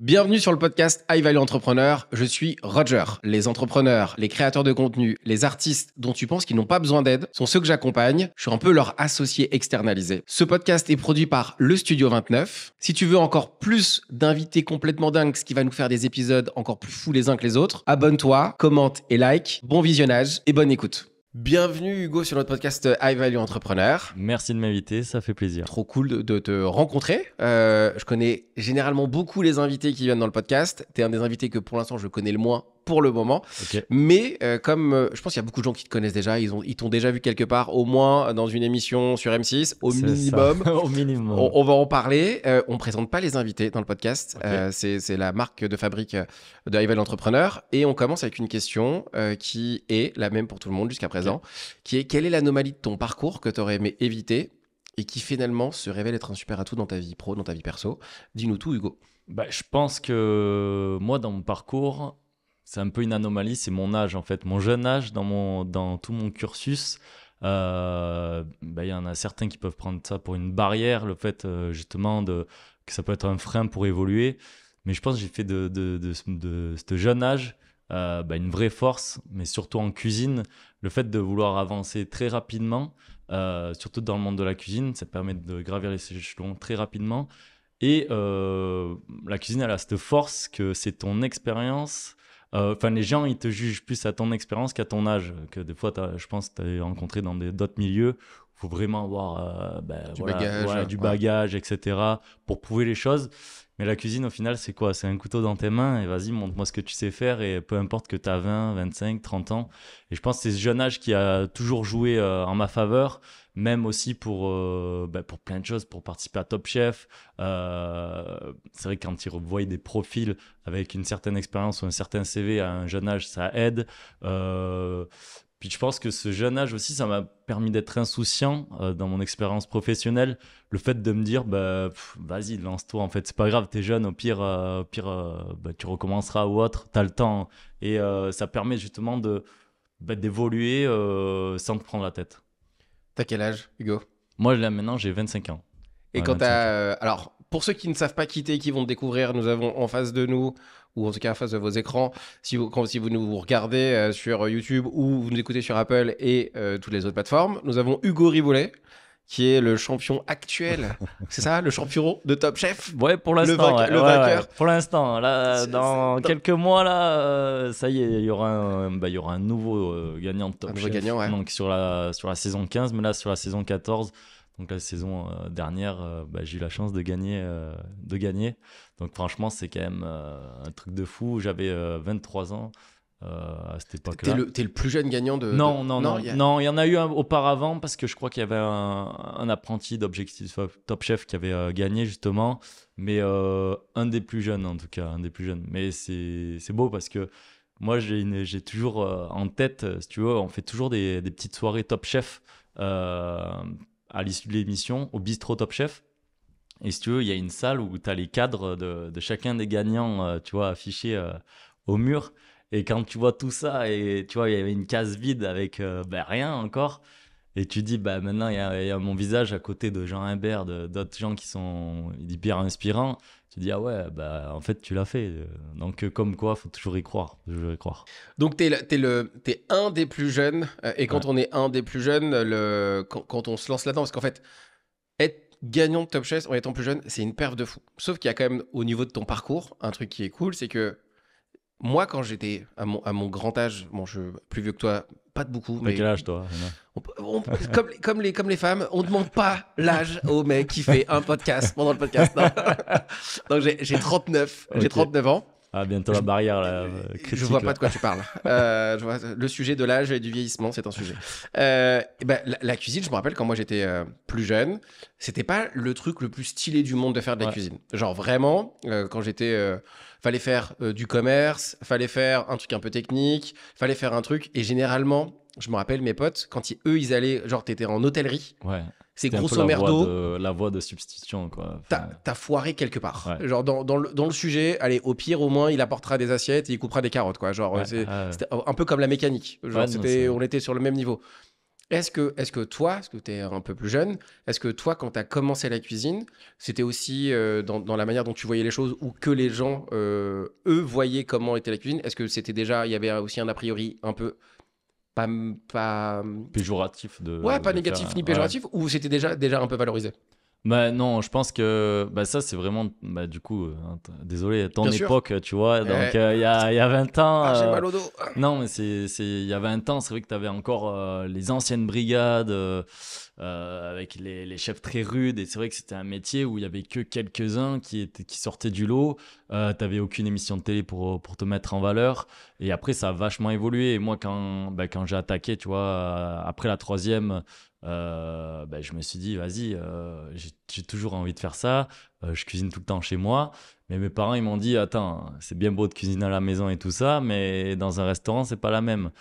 Bienvenue sur le podcast High Value Entrepreneur. Je suis Roger. Les entrepreneurs, les créateurs de contenu, les artistes dont tu penses qu'ils n'ont pas besoin d'aide sont ceux que j'accompagne. Je suis un peu leur associé externalisé. Ce podcast est produit par le Studio 29. Si tu veux encore plus d'invités complètement dingues, ce qui va nous faire des épisodes encore plus fous les uns que les autres, abonne-toi, commente et like. Bon visionnage et bonne écoute. Bienvenue Hugo sur notre podcast euh, High Value Entrepreneur. Merci de m'inviter, ça fait plaisir. Trop cool de, te rencontrer. Euh, je connais généralement beaucoup les invités qui viennent dans le podcast. Tu es un des invités que pour l'instant je connais le moins pour le moment. Mais euh, comme euh, je pense qu'il y a beaucoup de gens qui te connaissent déjà, ils, ont, ils t'ont déjà vu quelque part, au moins dans une émission sur M6, au minimum. au minimum. On, va en parler. Euh, on ne présente pas les invités dans le podcast. C'est, la marque de fabrique de Rival Entrepreneur. Et on commence avec une question qui est la même pour tout le monde jusqu'à présent, qui est quelle est l'anomalie de ton parcours que tu aurais aimé éviter et qui finalement se révèle être un super atout dans ta vie pro, dans ta vie perso Dis-nous tout, Hugo. Bah, je pense que moi, dans mon parcours, c'est un peu une anomalie, c'est mon âge en fait. Mon jeune âge dans, mon, dans tout mon cursus, euh, bah, il y en a certains qui peuvent prendre ça pour une barrière, le fait euh, justement de, que ça peut être un frein pour évoluer. Mais je pense que j'ai fait de, de, de, ce jeune âge euh, bah, une vraie force, mais surtout en cuisine, le fait de vouloir avancer très rapidement, surtout dans le monde de la cuisine, ça permet de gravir les échelons très rapidement. Et la cuisine, elle a cette force que c'est ton expérience euh, enfin, les gens, ils te jugent plus à ton expérience qu'à ton âge. Que des fois, je pense, tu as rencontré dans d'autres milieux. Il faut vraiment avoir euh, ben, du, bagage, etc. pour prouver les choses. Mais la cuisine, au final, c'est quoi C'est un couteau dans tes mains et vas-y, montre-moi ce que tu sais faire. Et peu importe que tu as 20, 25, 30 ans. Et je pense que c'est ce jeune âge qui a toujours joué euh, en ma faveur même aussi pour, euh, bah, pour plein de choses, pour participer à Top Chef. Euh, c'est vrai que quand ils revoient des profils avec une certaine expérience ou un certain CV à un jeune âge, ça aide. Euh, puis je pense que ce jeune âge aussi, ça m'a permis d'être insouciant dans mon expérience professionnelle. Le fait de me dire, bah, vas-y, lance-toi, en fait, c'est pas grave, t'es jeune, au pire, au pire bah, tu recommenceras ou autre, t'as le temps. Et ça permet justement de bah, d'évoluer sans te prendre la tête. T'as quel âge, Hugo Moi, là, maintenant, j'ai 25 ans. Et quant à... Euh, alors, pour ceux qui ne savent pas quitter qui vont découvrir, nous avons en face de nous, ou en tout cas en face de vos écrans, si vous, quand, si vous nous regardez euh, sur YouTube ou vous nous écoutez sur Apple et euh, toutes les autres plateformes, nous avons Hugo Riboulet qui est le champion actuel, c'est ça, le champion de Top Chef Ouais, pour l'instant. Le, vainqueur. pour l'instant, là, dans quelques mois, là, euh, ça y est, il y aura un, bah, il y aura un nouveau euh, gagnant de Top un Chef. donc sur la, sur la saison 15, mais là, sur la saison 14. Donc la saison euh, dernière, bah, j'ai eu la chance de gagner, de gagner. Donc franchement, c'est quand même un truc de fou. J'avais 23 ans. Euh, t'es le, plus jeune gagnant de. Non, non, non. Non, il y en a eu auparavant parce que je crois qu'il y avait un, apprenti d'Objectif Top Chef qui avait euh, gagné justement, mais euh, un des plus jeunes en tout cas, un des plus jeunes. Mais c'est, beau parce que moi j'ai, toujours en tête, si tu veux, on fait toujours des, petites soirées Top Chef à l'issue de l'émission au bistrot Top Chef. Et si tu veux, il y a une salle où tu as les cadres de, chacun des gagnants, tu vois, affichés au mur. Et quand tu vois tout ça, et tu vois, il y avait une case vide avec euh, bah, rien encore. Et tu dis, bah, maintenant, il y, a mon visage à côté de Jean Imbert, d'autres gens qui sont hyper inspirants. Tu dis, ah ouais, bah, en fait, tu l'as fait. Euh, donc, euh, comme quoi, faut toujours y croire. Toujours y croire. Donc, tu es, es, es, un des plus jeunes. Et quand on est un des plus jeunes, le, quand, on se lance là-dedans, parce qu'en fait, être gagnant de Top Chess en étant plus jeune, c'est une perve de fou. Sauf qu'il y a quand même, au niveau de ton parcours, un truc qui est cool, c'est que moi, quand j'étais à mon, à mon, grand âge, bon, je plus vieux que toi, pas de beaucoup. Mais quel âge toi comme, les, comme les femmes, on demande pas l'âge au mec qui fait un podcast pendant le podcast. Donc j'ai 39, j'ai 39 ans. Ah, bientôt la barrière. Là, euh, je vois pas de quoi tu parles. Euh, je le sujet de l'âge et du vieillissement, c'est un sujet. Euh, ben, la, cuisine, je me rappelle quand moi j'étais plus jeune, c'était pas le truc le plus stylé du monde de faire de la cuisine. Genre vraiment, quand j'étais fallait faire euh, du commerce, fallait faire un truc un peu technique, fallait faire un truc. Et généralement, je me rappelle mes potes, quand ils, eux, ils allaient, genre, t'étais en hôtellerie. C'est grosso merdo. la voie de substitution, quoi. T'as foiré quelque part. Genre, dans, le, dans, sujet, allez, au pire, au moins, il apportera des assiettes et il coupera des carottes, quoi. Genre, c'était un peu comme la mécanique. Genre, on était sur le même niveau. Est-ce que, est que toi, parce que tu es un peu plus jeune, est-ce que toi, quand tu as commencé la cuisine, c'était aussi euh, dans, la manière dont tu voyais les choses ou que les gens, euh, eux, voyaient comment était la cuisine Est-ce que c'était déjà, il y avait aussi un a priori un peu pas. pas... Péjoratif de. Ouais, pas négatif ni péjoratif, ou c'était déjà, déjà un peu valorisé bah, non, je pense que bah ça c'est vraiment bah du coup euh, désolé ton époque, tu vois. Eh. Donc euh, il y, a, y, a 20 ans ah, euh, mal dos. Non, mais c'est il y a 20 ans, c'est vrai que tu avais encore les anciennes brigades euh, avec les, chefs très rudes. Et c'est vrai que c'était un métier où il y avait que quelques-uns qui, sortaient du lot. Euh, T'avais aucune émission de télé pour, te mettre en valeur. Et après, ça a vachement évolué. Et moi, quand, ben, quand j'ai attaqué, tu vois, euh, après la troisième, euh, ben, je me suis dit, vas-y, j'ai toujours envie de faire ça. je cuisine tout le temps chez moi. Mais mes parents, ils m'ont dit, attends, c'est bien beau de cuisiner à la maison et tout ça, mais dans un restaurant, c'est pas la même.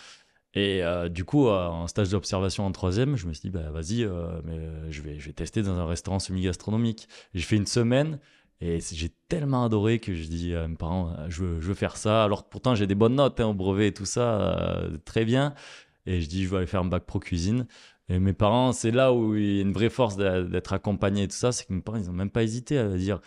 Et euh, du coup, euh, en stage d'observation en troisième, je me suis dit, bah, vas-y, euh, mais je, vais, je vais tester dans un restaurant semi-gastronomique. J'ai fait une semaine et j'ai tellement adoré que je dis à mes parents, je veux, je veux faire ça. Alors que pourtant, j'ai des bonnes notes hein, au brevet et tout ça, très bien. Et je dis, je vais aller faire un bac pro cuisine. Et mes parents, c'est là où il y a une vraie force d'être accompagné et tout ça, c'est que mes parents, ils n'ont même pas hésité à dire,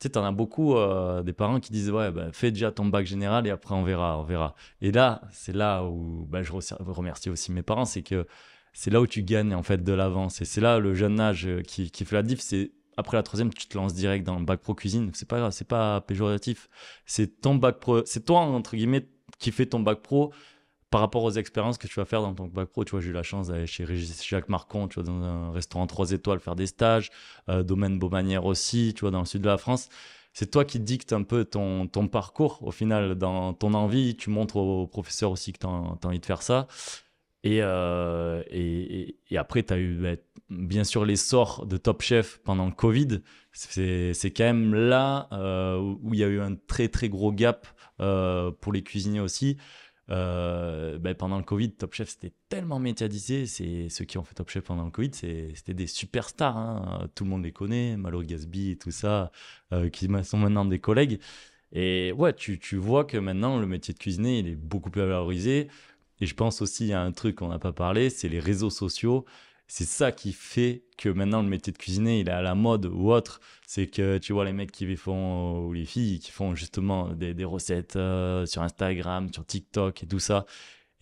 tu sais, t'en as beaucoup euh, des parents qui disent ouais, ben fais déjà ton bac général et après on verra, on verra. Et là, c'est là où bah, je remercie aussi mes parents, c'est que c'est là où tu gagnes en fait de l'avance et c'est là le jeune âge euh, qui, qui fait la diff, c'est après la troisième, tu te lances direct dans le bac pro cuisine. C'est pas c'est pas péjoratif. C'est ton bac pro, c'est toi entre guillemets qui fait ton bac pro par rapport aux expériences que tu vas faire dans ton bac pro, tu vois, j'ai eu la chance d'aller chez Jacques Marcon, tu vois, dans un restaurant 3 étoiles, faire des stages, euh, domaine Beaumanière aussi, tu vois, dans le sud de la France. C'est toi qui dictes un peu ton, parcours, au final, dans ton envie. Tu montres aux professeurs aussi que tu as, envie de faire ça. Et, euh, et, après, tu as eu bah, bien sûr l'essor de Top Chef pendant le Covid. C'est quand même là euh, où il y a eu un très très gros gap pour les cuisiniers aussi. Euh, ben pendant le Covid, Top Chef c'était tellement médiatisé. C'est ceux qui ont fait Top Chef pendant le Covid, c'était des superstars. Hein. Tout le monde les connaît, Malo Gasby et tout ça, euh, qui sont maintenant des collègues. Et ouais, tu, tu, vois que maintenant le métier de cuisinier il est beaucoup plus valorisé. Et je pense aussi à un truc qu'on n'a pas parlé, c'est les réseaux sociaux c'est ça qui fait que maintenant le métier de cuisinier il est à la mode ou autre c'est que tu vois les mecs qui font euh, ou les filles qui font justement des, recettes euh, sur Instagram sur TikTok et tout ça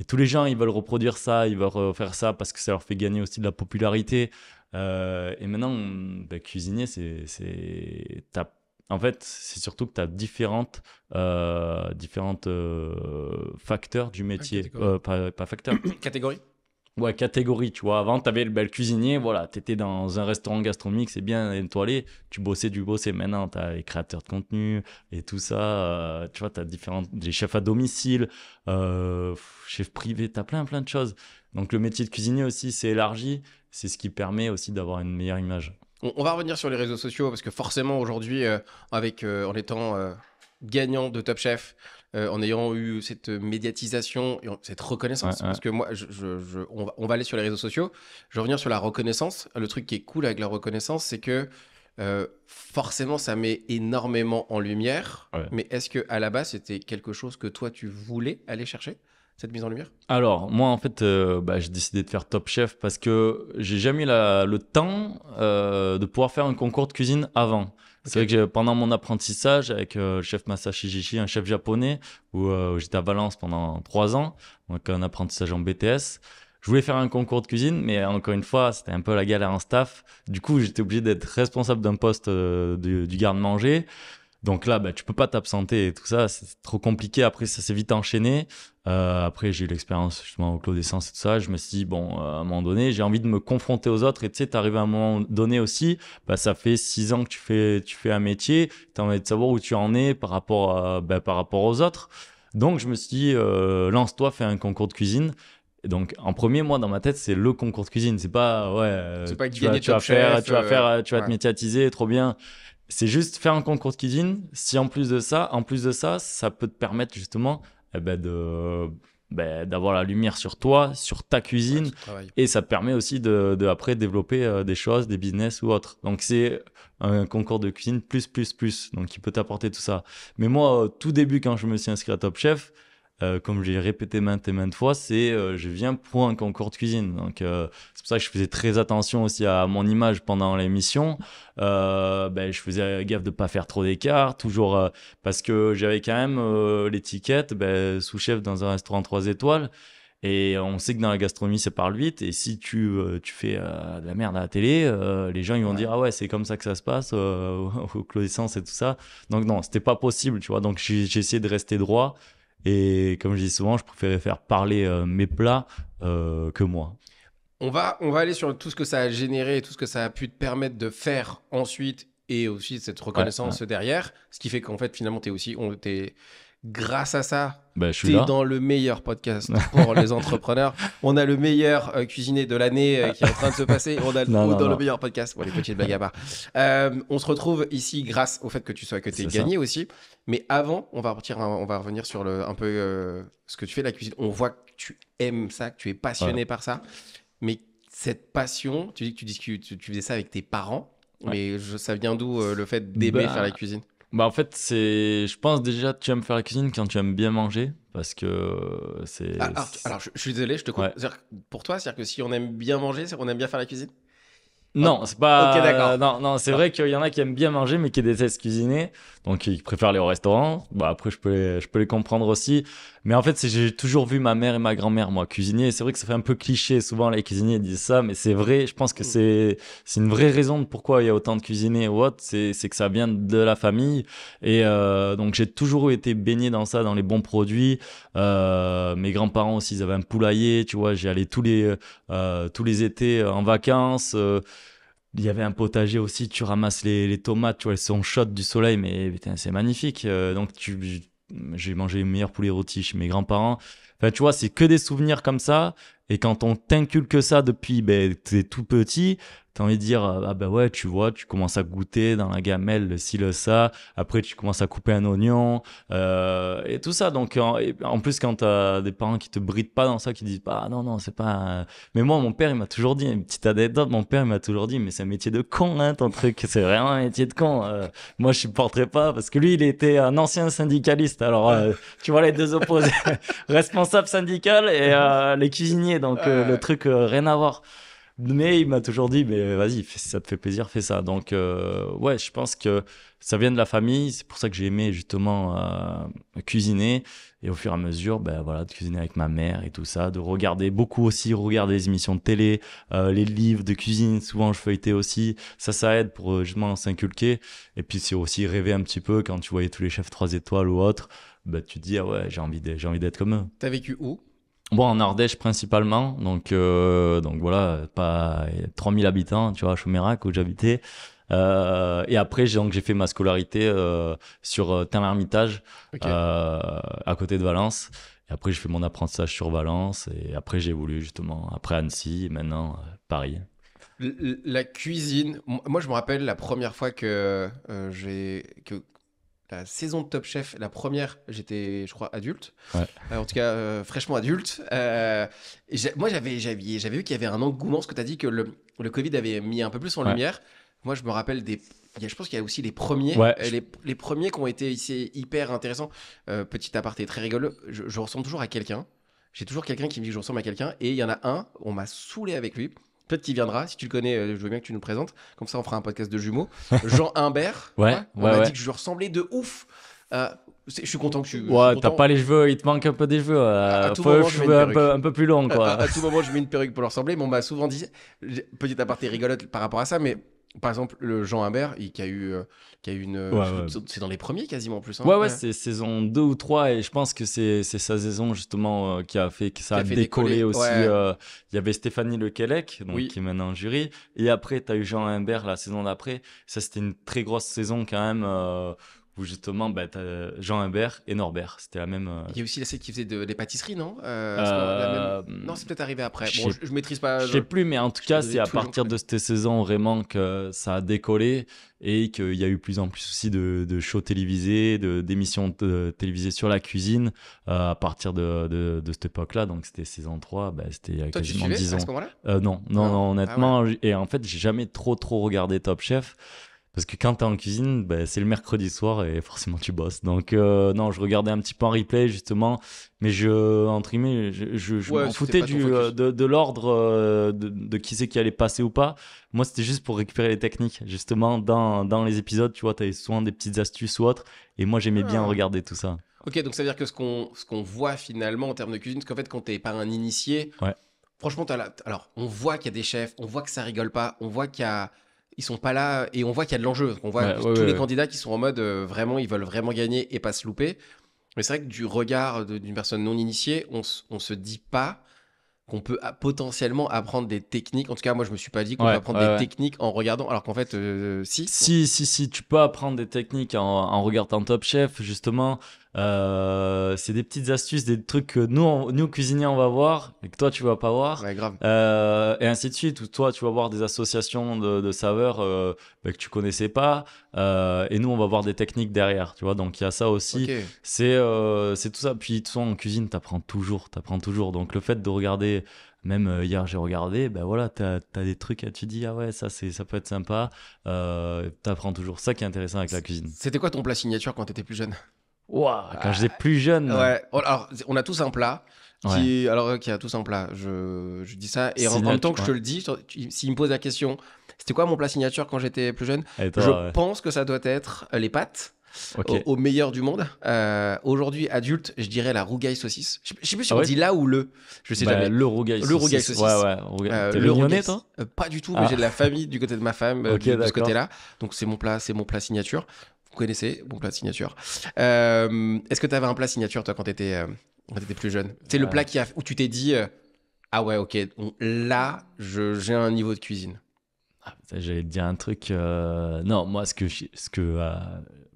et tous les gens ils veulent reproduire ça ils veulent faire ça parce que ça leur fait gagner aussi de la popularité euh, et maintenant bah, cuisinier c'est en fait, c'est surtout que tu as différentes, différentes facteurs du ah, métier. pas, pas, facteurs. Catégories ouais, catégorie, tu vois. Avant, tu avais le, bel cuisinier, voilà, tu étais dans un restaurant gastronomique, c'est bien étoilé, tu bossais du bosser. Maintenant, tu as les créateurs de contenu et tout ça, euh, tu vois, tu as différents, des chefs à domicile, chef euh, chefs privés, tu as plein, plein de choses. Donc, le métier de cuisinier aussi s'est élargi, c'est ce qui permet aussi d'avoir une meilleure image. On, va revenir sur les réseaux sociaux parce que forcément, aujourd'hui, euh, avec en étant gagnant de Top Chef, euh, en ayant eu cette médiatisation, cette reconnaissance. Parce que moi, je, on, va, aller sur les réseaux sociaux. Je vais revenir sur la reconnaissance. Le truc qui est cool avec la reconnaissance, c'est que euh, forcément, ça met énormément en lumière. Mais est-ce que à la base, c'était quelque chose que toi, tu voulais aller chercher cette mise en lumière Alors, moi, en fait, euh, bah, j'ai décidé de faire Top Chef parce que j'ai jamais eu le temps de pouvoir faire un concours de cuisine avant. C'est vrai que pendant mon apprentissage avec euh, le chef Masashi Jishi, un chef japonais, où euh, j'étais à Valence pendant trois ans, donc un apprentissage en BTS, je voulais faire un concours de cuisine, mais encore une fois, c'était un peu la galère en staff. Du coup, j'étais obligé d'être responsable d'un poste euh, du garde-manger. Donc là, bah, tu peux pas t'absenter et tout ça, c'est trop compliqué. Après, ça s'est vite enchaîné. Euh, après, j'ai eu l'expérience justement au Clos et tout ça. Je me suis dit, bon, euh, à un moment donné, j'ai envie de me confronter aux autres. Et tu sais, t'arrives à un moment donné aussi, bah, ça fait six ans que tu fais, tu fais un métier. as envie de savoir où tu en es par rapport, bah, par rapport aux autres. Donc, je me suis dit, euh, lance-toi, fais un concours de cuisine. donc, en premier, moi, dans ma tête, c'est le concours de cuisine. C'est pas, ouais, tu, vas, tu, faire, tu vas faire, tu vas te médiatiser, trop bien c'est juste faire un concours de cuisine. Si en plus de ça, en plus de ça, ça peut te permettre justement eh ben, de ben, d'avoir la lumière sur toi, sur ta cuisine, et ça te permet aussi de, après développer euh, des choses, des business ou autre. Donc c'est un concours de cuisine plus plus plus, donc qui peut t'apporter tout ça. Mais moi, au tout début quand je me suis inscrit à Top Chef, euh, comme j'ai répété maintes et maintes fois, c'est euh, je viens pour un concours de cuisine. Donc euh, c'est pour ça que je faisais très attention aussi à mon image pendant l'émission. Ben, je faisais gaffe de pas faire trop d'écart, toujours parce que j'avais quand même l'étiquette ben, sous-chef dans un restaurant 3 étoiles. Et on sait que dans la gastronomie, ça parle vite. Et si tu, tu fais de la merde à la télé, les gens ils vont dire Ah ouais, c'est comme ça que ça se passe, au, au et tout ça. Donc, non, c'était pas possible, tu vois. Donc, j'ai essayé de rester droit, et comme je dis souvent, je préférais faire parler euh, mes plats euh, que moi. On va, on va aller sur tout ce que ça a généré tout ce que ça a pu te permettre de faire ensuite et aussi cette reconnaissance derrière. Ce qui fait qu'en fait, finalement, tu es aussi. On, grâce à ça, ben, tu es dans le meilleur podcast pour les entrepreneurs. On a le meilleur euh, cuisinier de l'année euh, qui est en train de se passer. On a le, dans le meilleur podcast. les petites euh, on se retrouve ici grâce au fait que tu sois que tu gagné aussi. Mais avant, on va hein, on va revenir sur le, un peu ce que tu fais la cuisine. On voit que tu aimes ça, que tu es passionné par ça. Mais cette passion, tu dis que tu, tu, faisais ça avec tes parents. Mais ça vient d'où le fait d'aimer bah, faire la cuisine bah en fait, c'est, je pense déjà tu aimes faire la cuisine quand tu aimes bien manger, parce que c'est. Ah, ah, alors, je, suis désolé, je te crois Pour toi, c'est-à-dire que si on aime bien manger, c'est qu'on aime bien faire la cuisine non, c'est pas. non, non, c'est vrai qu'il y en a qui aiment bien manger, mais qui détestent cuisiner. Donc, ils préfèrent aller au restaurant. Bah, après, je peux les, je peux les comprendre aussi. Mais en fait, j'ai toujours vu ma mère et ma grand-mère, moi, cuisiner. c'est vrai que ça fait un peu cliché. Souvent, les cuisiniers disent ça, mais c'est vrai. Je pense que hmm. c'est, c'est une vraie raison de pourquoi il y a autant de cuisiniers ou C'est, c'est que ça vient de la famille. Et euh, donc, j'ai toujours été baigné dans ça, dans les bons produits. Euh, mes grands-parents aussi, ils avaient un poulailler. Tu vois, j'y allais tous les, euh, tous les étés en vacances il y avait un potager aussi, tu ramasses les, tomates, tu vois, elles sont chaudes du soleil, mais c'est magnifique. Euh, donc, tu, j'ai mangé une meilleurs poulet rôtis chez mes grands-parents. Enfin, tu vois, c'est que des souvenirs comme ça. Et quand on t'inculque ça depuis, ben, t'es tout petit, t'as envie de dire, ah ben ouais, tu vois, tu commences à goûter dans la gamelle le si le ça, après tu commences à couper un oignon, euh, et tout ça. Donc, en, plus, quand t'as des parents qui te brident pas dans ça, qui disent, ah non, non, c'est pas. Mais moi, mon père, il m'a toujours dit, une petite anecdote, mon père, il m'a toujours dit, mais c'est un métier de con, hein, ton truc, c'est vraiment un métier de con. Euh. moi, je supporterais pas, parce que lui, il était un ancien syndicaliste. Alors, euh, tu vois, les deux opposés, responsable syndical et les cuisiniers donc euh, le truc, euh, rien à voir. Mais il m'a toujours dit, mais vas-y, ça te fait plaisir, fais ça. Donc, euh, ouais, je pense que ça vient de la famille. C'est pour ça que j'ai aimé justement cuisiner. Et au fur et à mesure, ben voilà, de cuisiner avec ma mère et tout ça, de regarder beaucoup aussi, regarder les émissions de télé, les livres de cuisine. Souvent, je feuilletais aussi. Ça, ça aide pour justement s'inculquer. Et puis, c'est aussi rêver un petit peu quand tu voyais tous les chefs trois étoiles ou autres. Ben, tu te dis, ah ouais, j'ai envie d'être comme eux. T'as vécu où Bon, en Ardèche principalement, donc, euh, donc voilà, pas 3000 habitants, tu vois, à Chaumérac où j'habitais. Euh, et après, j'ai, j'ai fait ma scolarité euh, sur Tain-l'Hermitage, à côté de Valence. Et après, j'ai fait mon apprentissage sur Valence. Et après, j'ai évolué justement, après Annecy, et maintenant Paris. La cuisine, moi je me rappelle la première fois que, j'ai, que, la saison de Top Chef, la première, j'étais, je crois, adulte. Euh, en tout cas, euh, fraîchement adulte. Euh, moi, j'avais, j'avais, vu qu'il y avait un engouement, ce que tu as dit que le, le, Covid avait mis un peu plus en lumière. Moi, je me rappelle des. je pense qu'il y a aussi les premiers, les, premiers qui ont été ici hyper intéressants. petit aparté, très rigolo. Je, ressens ressemble toujours à quelqu'un. J'ai toujours quelqu'un qui me dit que je ressemble à quelqu'un. Et il y en a un, on m'a saoulé avec lui. Peut-être qu'il viendra, si tu le connais, euh, je veux bien que tu nous présentes. Comme ça, on fera un podcast de jumeaux. Jean Humbert, ouais, on m'a dit que je lui ressemblais de ouf. Euh, je suis content que tu. Ouais, t'as pas les cheveux, il te manque un peu des cheveux. Euh, à, je un, peu, un peu plus long, quoi. À, tout moment, je mets une perruque pour leur ressembler. Mais on m'a souvent dit, petite aparté rigolote par rapport à ça, mais par exemple, le Jean Imbert, il, qui a eu, euh, une. C'est dans les premiers quasiment plus. Hein, ouais, ouais, c'est saison 2 ou 3. Et je pense que c'est sa saison justement euh, qui a fait que ça a, décollé aussi. Euh, il y avait Stéphanie Lequelec, qui est maintenant en jury. Et après, tu as eu Jean Imbert la saison d'après. Ça, c'était une très grosse saison quand même où justement, bah, Jean Humbert et Norbert. C'était la même. Euh, il y a aussi la série qui faisait des pâtisseries, non euh, euh, Non, c'est peut-être arrivé après. je, ne maîtrise pas. Je sais plus, mais en tout cas, c'est à partir de cette saison vraiment que ça a décollé et qu'il y a eu plus en plus aussi de, shows télévisés, d'émissions télévisées sur la cuisine à partir de, cette époque-là. Donc c'était saison 3, bah, c'était il y a quasiment 10 ans. À ce moment-là non, non, non, ah honnêtement. Et en fait, j'ai jamais trop, trop regardé Top Chef. Parce que quand t'es en cuisine, ben, c'est le mercredi soir et forcément tu bosses. Donc euh, non, je regardais un petit peu en replay justement, mais je entre guillemets, je, je, m'en foutais du, euh, de, de l'ordre euh, de, qui c'est qui allait passer ou pas. Moi, c'était juste pour récupérer les techniques. Justement, dans, dans les épisodes, tu vois, t'avais souvent des petites astuces ou autres, et moi j'aimais bien ah. regarder tout ça. Ok, donc ça veut dire que ce qu'on ce qu'on voit finalement en termes de cuisine, c'est qu'en fait quand t'es pas un initié, ouais. franchement, as là alors on voit qu'il y a des chefs, on voit que ça rigole pas, on voit qu'il y a ils sont pas là et on voit qu'il y a de l'enjeu. On voit tous les candidats qui sont en mode euh, vraiment, ils veulent vraiment gagner et pas se louper. Mais c'est vrai que du regard d'une personne non initiée, on, on se dit pas qu'on peut potentiellement apprendre des techniques. En tout cas, moi, je me suis pas dit qu'on peut apprendre des techniques en regardant, alors qu'en fait, euh, si. Si, si, si, tu peux apprendre des techniques en, en regardant Top Chef, justement. Euh, c'est des petites astuces, des trucs que nous, nous cuisiniers, on va voir et que toi, tu vas pas voir. Euh, et ainsi de suite. où toi, tu vas voir des associations de, saveurs euh, bah, que tu connaissais pas. et nous, on va voir des techniques derrière, tu vois. Donc, il y a ça aussi. C'est, c'est tout ça. Puis, de en cuisine, t'apprends toujours, apprends toujours. Donc, le fait de regarder même hier j'ai regardé, ben voilà, tu as des trucs tu dis ah ouais ça c'est ça peut être sympa, euh, apprends toujours ça qui est intéressant avec la cuisine. C'était quoi ton plat signature quand tu étais plus jeune quand j'étais ah, plus jeune. Ouais. Oh, alors, on a tous un plat. Qui, alors, qui a tous un plat. Je, dis ça. Et en, même temps que je te le dis, s'il me pose la question, c'était quoi mon plat signature quand j'étais plus jeune Je pense que ça doit être euh, les pâtes. Au, meilleur du monde. Euh, aujourd'hui, adulte, je dirais la rougaille saucisse. Je, sais plus si ah on dit là ou le. Je sais bah, jamais. Le rougaille saucisse. Le rougaille saucisse. le rougaille, Pas du tout, mais ah. j'ai de la famille du côté de ma femme, euh, de ce côté-là. Donc c'est mon plat, c'est mon plat signature connaissez, bon plat signature. Euh, est-ce que tu avais un plat signature, toi, quand tu étais, euh, plus jeune C'est le euh. plat qui a, où tu t'es dit Ah ouais, ok, là là, j'ai un niveau de cuisine. Ah, j'allais te dire un truc. Non, moi, ce que. Ce que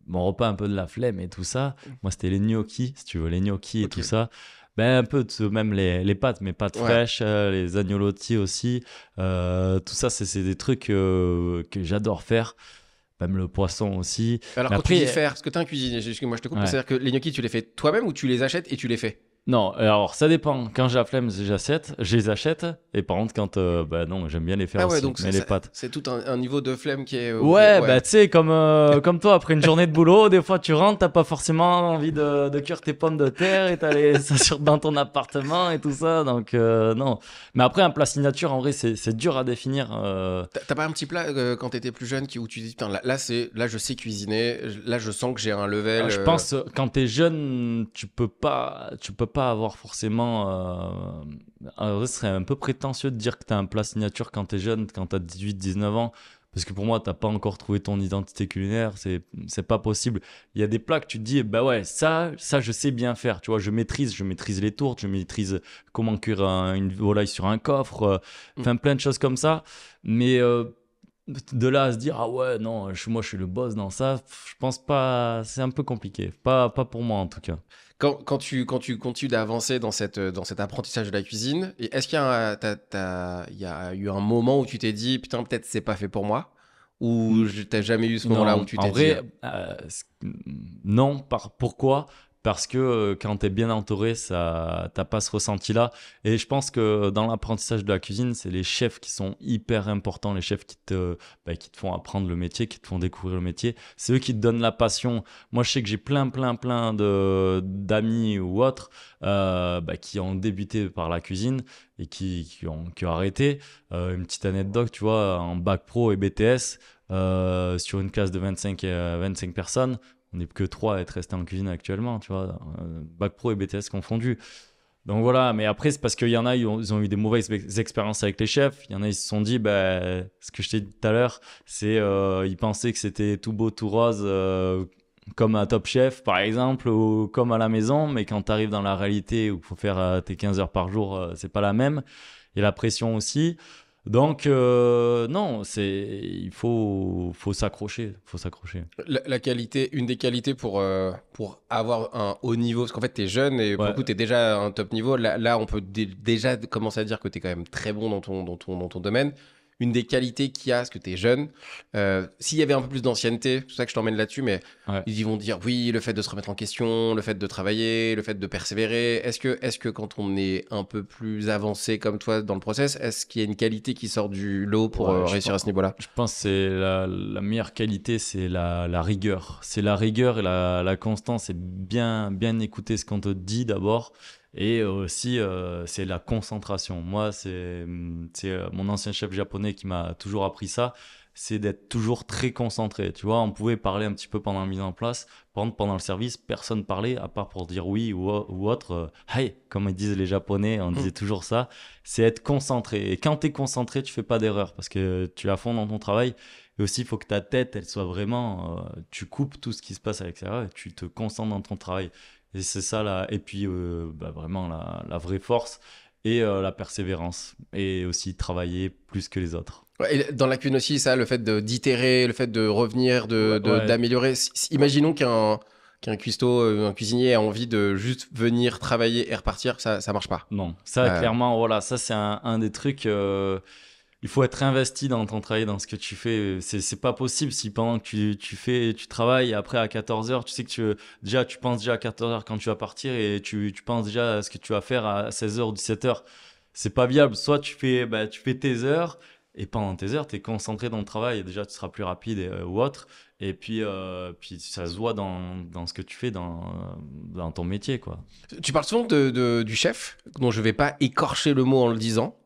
mon repas un peu de la flemme et tout ça, moi, c'était les gnocchis, si tu veux, les gnocchis et tout ça. Ben, un peu de, même les, les, pâtes, mais pâtes fraîches, les agnolotti aussi. tout ça, c'est des trucs que j'adore faire même le poisson aussi. Alors, quand tu faire, parce que tu es un cuisinier, moi je te coupe, c'est-à-dire que les gnocchis, tu les fais toi-même ou tu les achètes et tu les fais non, alors ça dépend. Quand j'ai la flemme, j'achète, je les achète. Et par contre, quand euh, bah non, j'aime bien les faire ah donc mais les pâtes. C'est tout un, niveau de flemme qui est. Euh, ouais, bah tu sais, comme, euh, comme toi, après une journée de boulot, des fois tu rentres, t'as pas forcément envie de, cuire tes pommes de terre et t'as les dans ton appartement et tout ça. Donc non. Mais après, un plat signature, en vrai, c'est dur à définir. T'as pas un petit plat quand t'étais plus jeune qui, où tu dis, putain, là, là, là je sais cuisiner, là je sens que j'ai un level. Ah, je pense, quand t'es jeune, tu peux pas. Tu peux pas avoir forcément. ce euh, serait un peu prétentieux de dire que tu as un plat signature quand tu es jeune, quand tu as 18-19 ans. Parce que pour moi, t'as pas encore trouvé ton identité culinaire, c'est, c'est pas possible. Il y a des plats que tu te dis, bah ouais, ça, ça, je sais bien faire. Tu vois, je maîtrise, je maîtrise les tourtes, je maîtrise comment cuire une volaille sur un coffre, euh, mm. enfin plein de choses comme ça. Mais euh, de là à se dire ah ouais non je, moi je suis le boss dans ça je pense pas c'est un peu compliqué pas pas pour moi en tout cas quand, quand, tu, quand tu continues d'avancer dans, cette, euh, dans cet apprentissage de la cuisine, est-ce qu'il y, a euh, il y a eu un moment où tu t'es dit, putain, peut-être c'est pas fait pour moi Ou t'as jamais eu ce moment-là où tu t'es dit. Euh, non, par, pourquoi parce que euh, quand tu es bien entouré, ça n'as pas ce ressenti-là. Et je pense que dans l'apprentissage de la cuisine, c'est les chefs qui sont hyper importants, les chefs qui te, bah, qui te font apprendre le métier, qui te font découvrir le métier. C'est eux qui te donnent la passion. Moi, je sais que j'ai plein, plein, plein d'amis ou autres euh, bah, qui ont débuté par la cuisine et qui, ont, qui ont arrêté. Euh, une petite anecdote, tu vois, en bac pro et BTS, sur une classe de 25, 25 personnes, on n'est que trois à être restés en cuisine actuellement, tu vois, euh, bac pro et BTS confondus. Donc voilà, mais après, c'est parce qu'il y en a, ils ont, eu des mauvaises expériences avec les chefs. Il y en a, ils se sont dit, bah, ce que je t'ai dit tout à l'heure, c'est qu'ils euh, ils pensaient que c'était tout beau, tout rose, euh, comme à Top Chef, par exemple, ou comme à la maison, mais quand tu arrives dans la réalité où il faut faire tes 15 heures par jour, c'est pas la même. Il y a la pression aussi. Donc, euh, non, c'est, il faut, faut s'accrocher. Faut s'accrocher. La, qualité, une des qualités pour, euh, pour avoir un haut niveau, parce qu'en fait, tu es jeune et pour tu es déjà un top niveau. Là, on peut déjà commencer à dire que tu es quand même très bon dans ton, dans ton domaine une des qualités qu'il y a, parce que tu es jeune. Euh, s'il y avait un peu plus d'ancienneté, c'est pour ça que je t'emmène là-dessus, mais ils vont dire oui, le fait de se remettre en question, le fait de travailler, le fait de persévérer. Est-ce que, est que quand on est un peu plus avancé comme toi dans le process, est-ce qu'il y a une qualité qui sort du lot pour euh, réussir à ce niveau-là Je pense que la, la meilleure qualité, c'est la, rigueur. C'est la rigueur et la, constance et bien, bien écouter ce qu'on te dit d'abord. Et aussi, euh, c'est la concentration. Moi, c'est mm, euh, mon ancien chef japonais qui m'a toujours appris ça c'est d'être toujours très concentré. Tu vois, on pouvait parler un petit peu pendant la mise en place. Pendant, pendant le service, personne parlait, à part pour dire oui ou, autre. Euh, hey, comme ils disent les Japonais, on mm. disait toujours ça. C'est être concentré. Et quand tu es concentré, tu fais pas d'erreur parce que tu la à fond dans ton travail. Et aussi, il faut que ta tête, elle soit vraiment. tu coupes tout ce qui se passe avec ça. tu te concentres dans ton travail. Et c'est ça, là. Et puis, euh, bah, vraiment, la, vraie force et euh, la persévérance. Et aussi travailler plus que les autres. et dans la cuisine aussi, ça, le fait d'itérer, le fait de revenir, d'améliorer. De, de imaginons qu'un qu'un euh, un cuisinier a envie de juste venir travailler et repartir, ça, ça marche pas. Non, ça, clairement, voilà, ça, c'est un, des trucs il faut être investi dans ton travail, dans ce que tu fais. C'est, c'est pas possible si pendant que tu, fais, tu travailles, après à 14 heures, tu sais que tu, déjà, tu penses déjà à 14 heures quand tu vas partir et tu, penses déjà à ce que tu vas faire à 16 h 17 h C'est pas viable. Soit tu fais, bah, tu fais tes heures et pendant tes heures, tu es concentré dans le travail et déjà tu seras plus rapide euh, ou autre. Et puis, euh, puis ça se voit dans, ce que tu fais dans, dans ton métier. quoi. Tu parles souvent du chef, dont je vais pas écorcher le mot en le disant.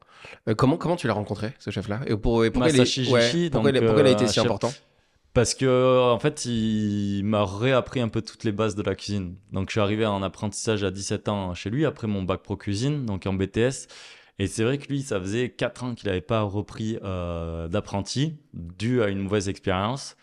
Euh, comment, tu l'as rencontré, ce chef-là Et pour, pourquoi, il a euh, été si important parce que en fait, il m'a réappris un peu toutes les bases de la cuisine. Donc, je suis arrivé en apprentissage à 17 ans chez lui après mon bac pro cuisine, donc en BTS. Et c'est vrai que lui, ça faisait 4 ans qu'il n'avait pas repris euh, d'apprenti, dû à une mauvaise expérience.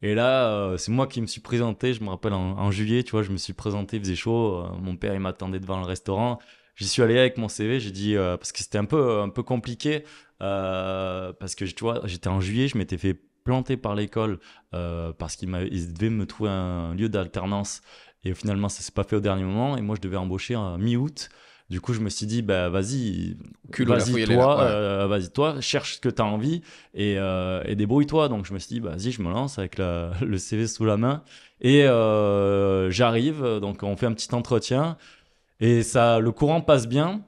Et là, c'est moi qui me suis présenté, je me rappelle en, juillet, tu vois, je me suis présenté, il faisait chaud, mon père il m'attendait devant le restaurant j'y suis allé avec mon CV, j'ai dit, euh, parce que c'était un peu, un peu compliqué, euh, parce que tu vois, j'étais en juillet, je m'étais fait planter par l'école euh, parce qu'ils devaient me trouver un lieu d'alternance. Et finalement, ça s'est pas fait au dernier moment. Et moi, je devais embaucher en mi-août. Du coup, je me suis dit, bah, vas-y, vas-y toi, vas-y toi, cherche ce que tu as envie et, débrouille-toi. Donc, je me suis dit, vas-y, je me lance avec le CV sous la main et j'arrive. Donc, on fait un petit entretien. Et ça, le courant passe bien.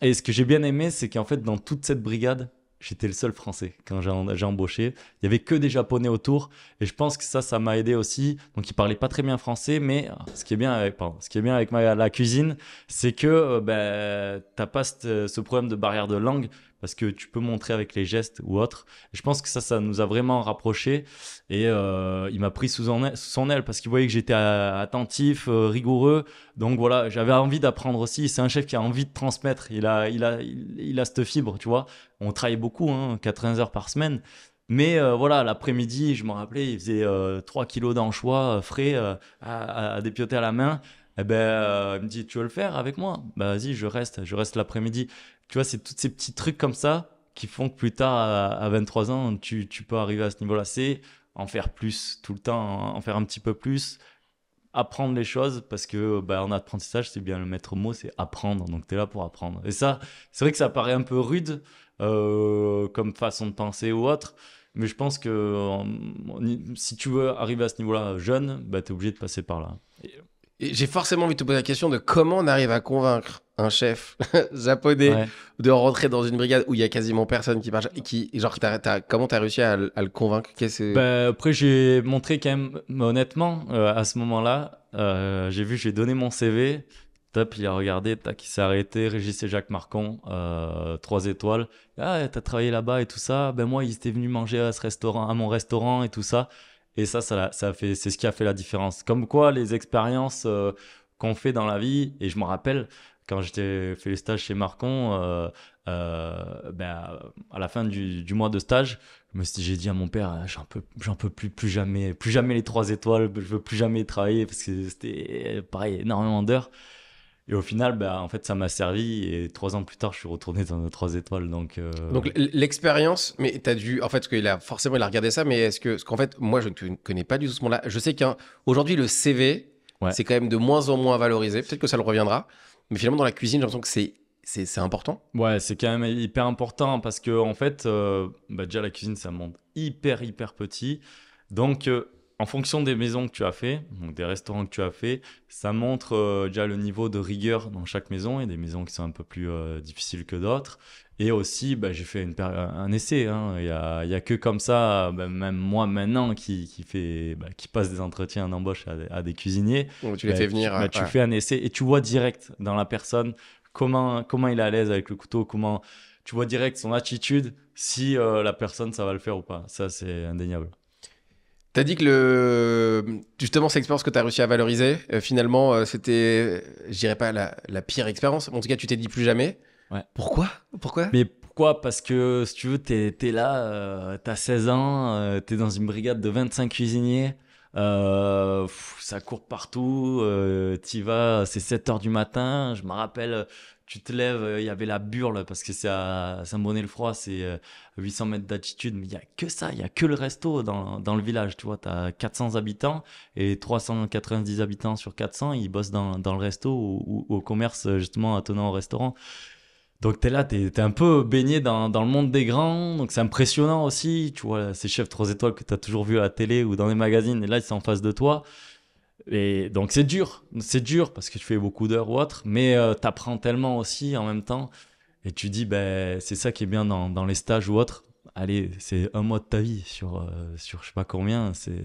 Et ce que j'ai bien aimé, c'est qu'en fait, dans toute cette brigade, j'étais le seul Français quand j'ai embauché. Il y avait que des Japonais autour. Et je pense que ça, ça m'a aidé aussi. Donc, ils parlaient pas très bien français. Mais ah, ce qui est bien avec, ce qui est bien avec la cuisine, c'est que euh, ben, tu n'as pas euh, ce problème de barrière de langue parce que tu peux montrer avec les gestes ou autres. Je pense que ça, ça nous a vraiment rapprochés et euh, il m'a pris sous, son aile parce qu'il voyait que j'étais euh, attentif, euh, rigoureux. Donc voilà, j'avais envie d'apprendre aussi. C'est un chef qui a envie de transmettre. Il a, il a, il, a cette fibre, tu vois. On travaille beaucoup, hein, 80 heures par semaine. Mais voilà, l'après-midi, je me rappelais, il faisait 3 kilos d'anchois frais à, à, à dépioter à la main. Eh ben, il me dit, tu veux le faire avec moi bah, vas-y, je reste, je reste l'après-midi. Tu vois, c'est tous ces petits trucs comme ça qui font que plus tard, à, 23 ans, tu, peux arriver à ce niveau-là. C'est en faire plus tout le temps, en faire un petit peu plus, apprendre les choses, parce que bah, en apprentissage, c'est bien le maître mot, c'est apprendre. Donc, tu es là pour apprendre. Et ça, c'est vrai que ça paraît un peu rude euh, comme façon de penser ou autre. Mais je pense que si tu veux arriver à ce niveau-là jeune, bah, tu es obligé de passer par là. J'ai forcément envie de te poser la question de comment on arrive à convaincre un chef japonais de rentrer dans une brigade où il y a quasiment personne qui marche. Qui, genre, as, as, comment t'as réussi à, le convaincre bah, Après, j'ai montré quand même, honnêtement, euh, à ce moment-là, euh, j'ai vu, j'ai donné mon CV. Top, il a regardé, tac, il s'est arrêté. Régis et Jacques Marcon, euh, trois étoiles. Ah, t'as travaillé là-bas et tout ça. Ben moi, il était venu manger à ce restaurant, à mon restaurant et tout ça. Et ça, ça, fait, c'est ce qui a fait la différence. Comme quoi, les expériences euh, qu'on fait dans la vie, et je me rappelle quand j'étais fait le stage chez Marcon, euh, euh, ben, à la fin du, mois de stage, j'ai dit à mon père, j'en peux, j'en peux plus, plus jamais, plus jamais les trois étoiles, je veux plus jamais travailler parce que c'était pareil énormément d'heures. Et au final, bah, en fait, ça m'a servi. Et trois ans plus tard, je suis retourné dans nos trois étoiles. Donc, euh, donc l'expérience, mais tu as dû. En fait, qu'il a forcément il a regardé ça, mais est-ce que. ce qu'en fait, moi, je ne connais pas du tout ce monde-là. Je sais qu'aujourd'hui, le CV, c'est quand même de moins en moins valorisé. Peut-être que ça le reviendra. Mais finalement, dans la cuisine, j'ai l'impression que c'est c'est important Ouais, c'est quand même hyper important parce que, en fait, euh, bah, déjà, la cuisine, ça monte hyper, hyper petit. Donc, euh, en fonction des maisons que tu as fait, des restaurants que tu as fait, ça montre euh, déjà le niveau de rigueur dans chaque maison. et des maisons qui sont un peu plus euh, difficiles que d'autres. Et aussi, bah, j'ai fait un essai. Hein. Il n'y a, que comme ça, bah, même moi maintenant qui, fait, bah, qui passe des entretiens d'embauche à, à, des cuisiniers. tu les fais venir. Tu, fais un essai et tu vois direct dans la personne comment, comment il est à l'aise avec le couteau, comment tu vois direct son attitude, si euh, la personne ça va le faire ou pas. Ça, c'est indéniable. T'as dit que le justement cette expérience que tu as réussi à valoriser, euh, finalement, euh, c'était, je pas la, pire expérience. En tout cas, tu t'es dit plus jamais. Pourquoi Pourquoi Mais pourquoi Parce que si tu veux, t'es es là, euh, t'as 16 ans, t'es dans une brigade de 25 cuisiniers, ça court partout, t'y vas, c'est 7 heures du matin. Je me rappelle, tu te lèves, euh, il y avait la burle parce que c'est à euh, Saint-Bonnet-le-Froid, c'est 800 mètres d'altitude, mais il n'y a que ça, il n'y a que le resto dans, le village, tu vois, tu as 400 habitants et 390 habitants sur 400, ils bossent dans, le resto ou, au commerce justement attenant au restaurant. Donc tu es là, tu es, un peu baigné dans, le monde des grands, donc c'est impressionnant aussi, tu vois, ces chefs 3 étoiles que tu as toujours vu à la télé ou dans les magazines, et là ils sont en face de toi. Et donc c'est dur, c'est dur parce que tu fais beaucoup d'heures ou autre, mais euh, tu apprends tellement aussi en même temps. Et tu dis, ben, c'est ça qui est bien dans, les stages ou autre. Allez, c'est un mois de ta vie sur, je euh, sur je sais pas combien. C'est,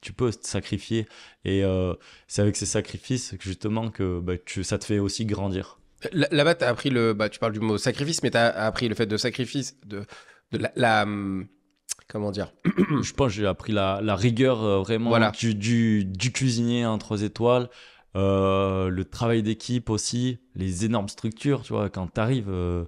tu peux te sacrifier. Et euh, c'est avec ces sacrifices que justement que ben, ça te fait aussi grandir. Là-bas, tu le. Bah, tu parles du mot sacrifice, mais tu as appris le fait de sacrifice, de, de la, hum, comment dire Je pense que j'ai appris la, rigueur euh, vraiment voilà. du, du, cuisinier en trois étoiles, euh, le travail d'équipe aussi, les énormes structures, tu vois, quand es euh,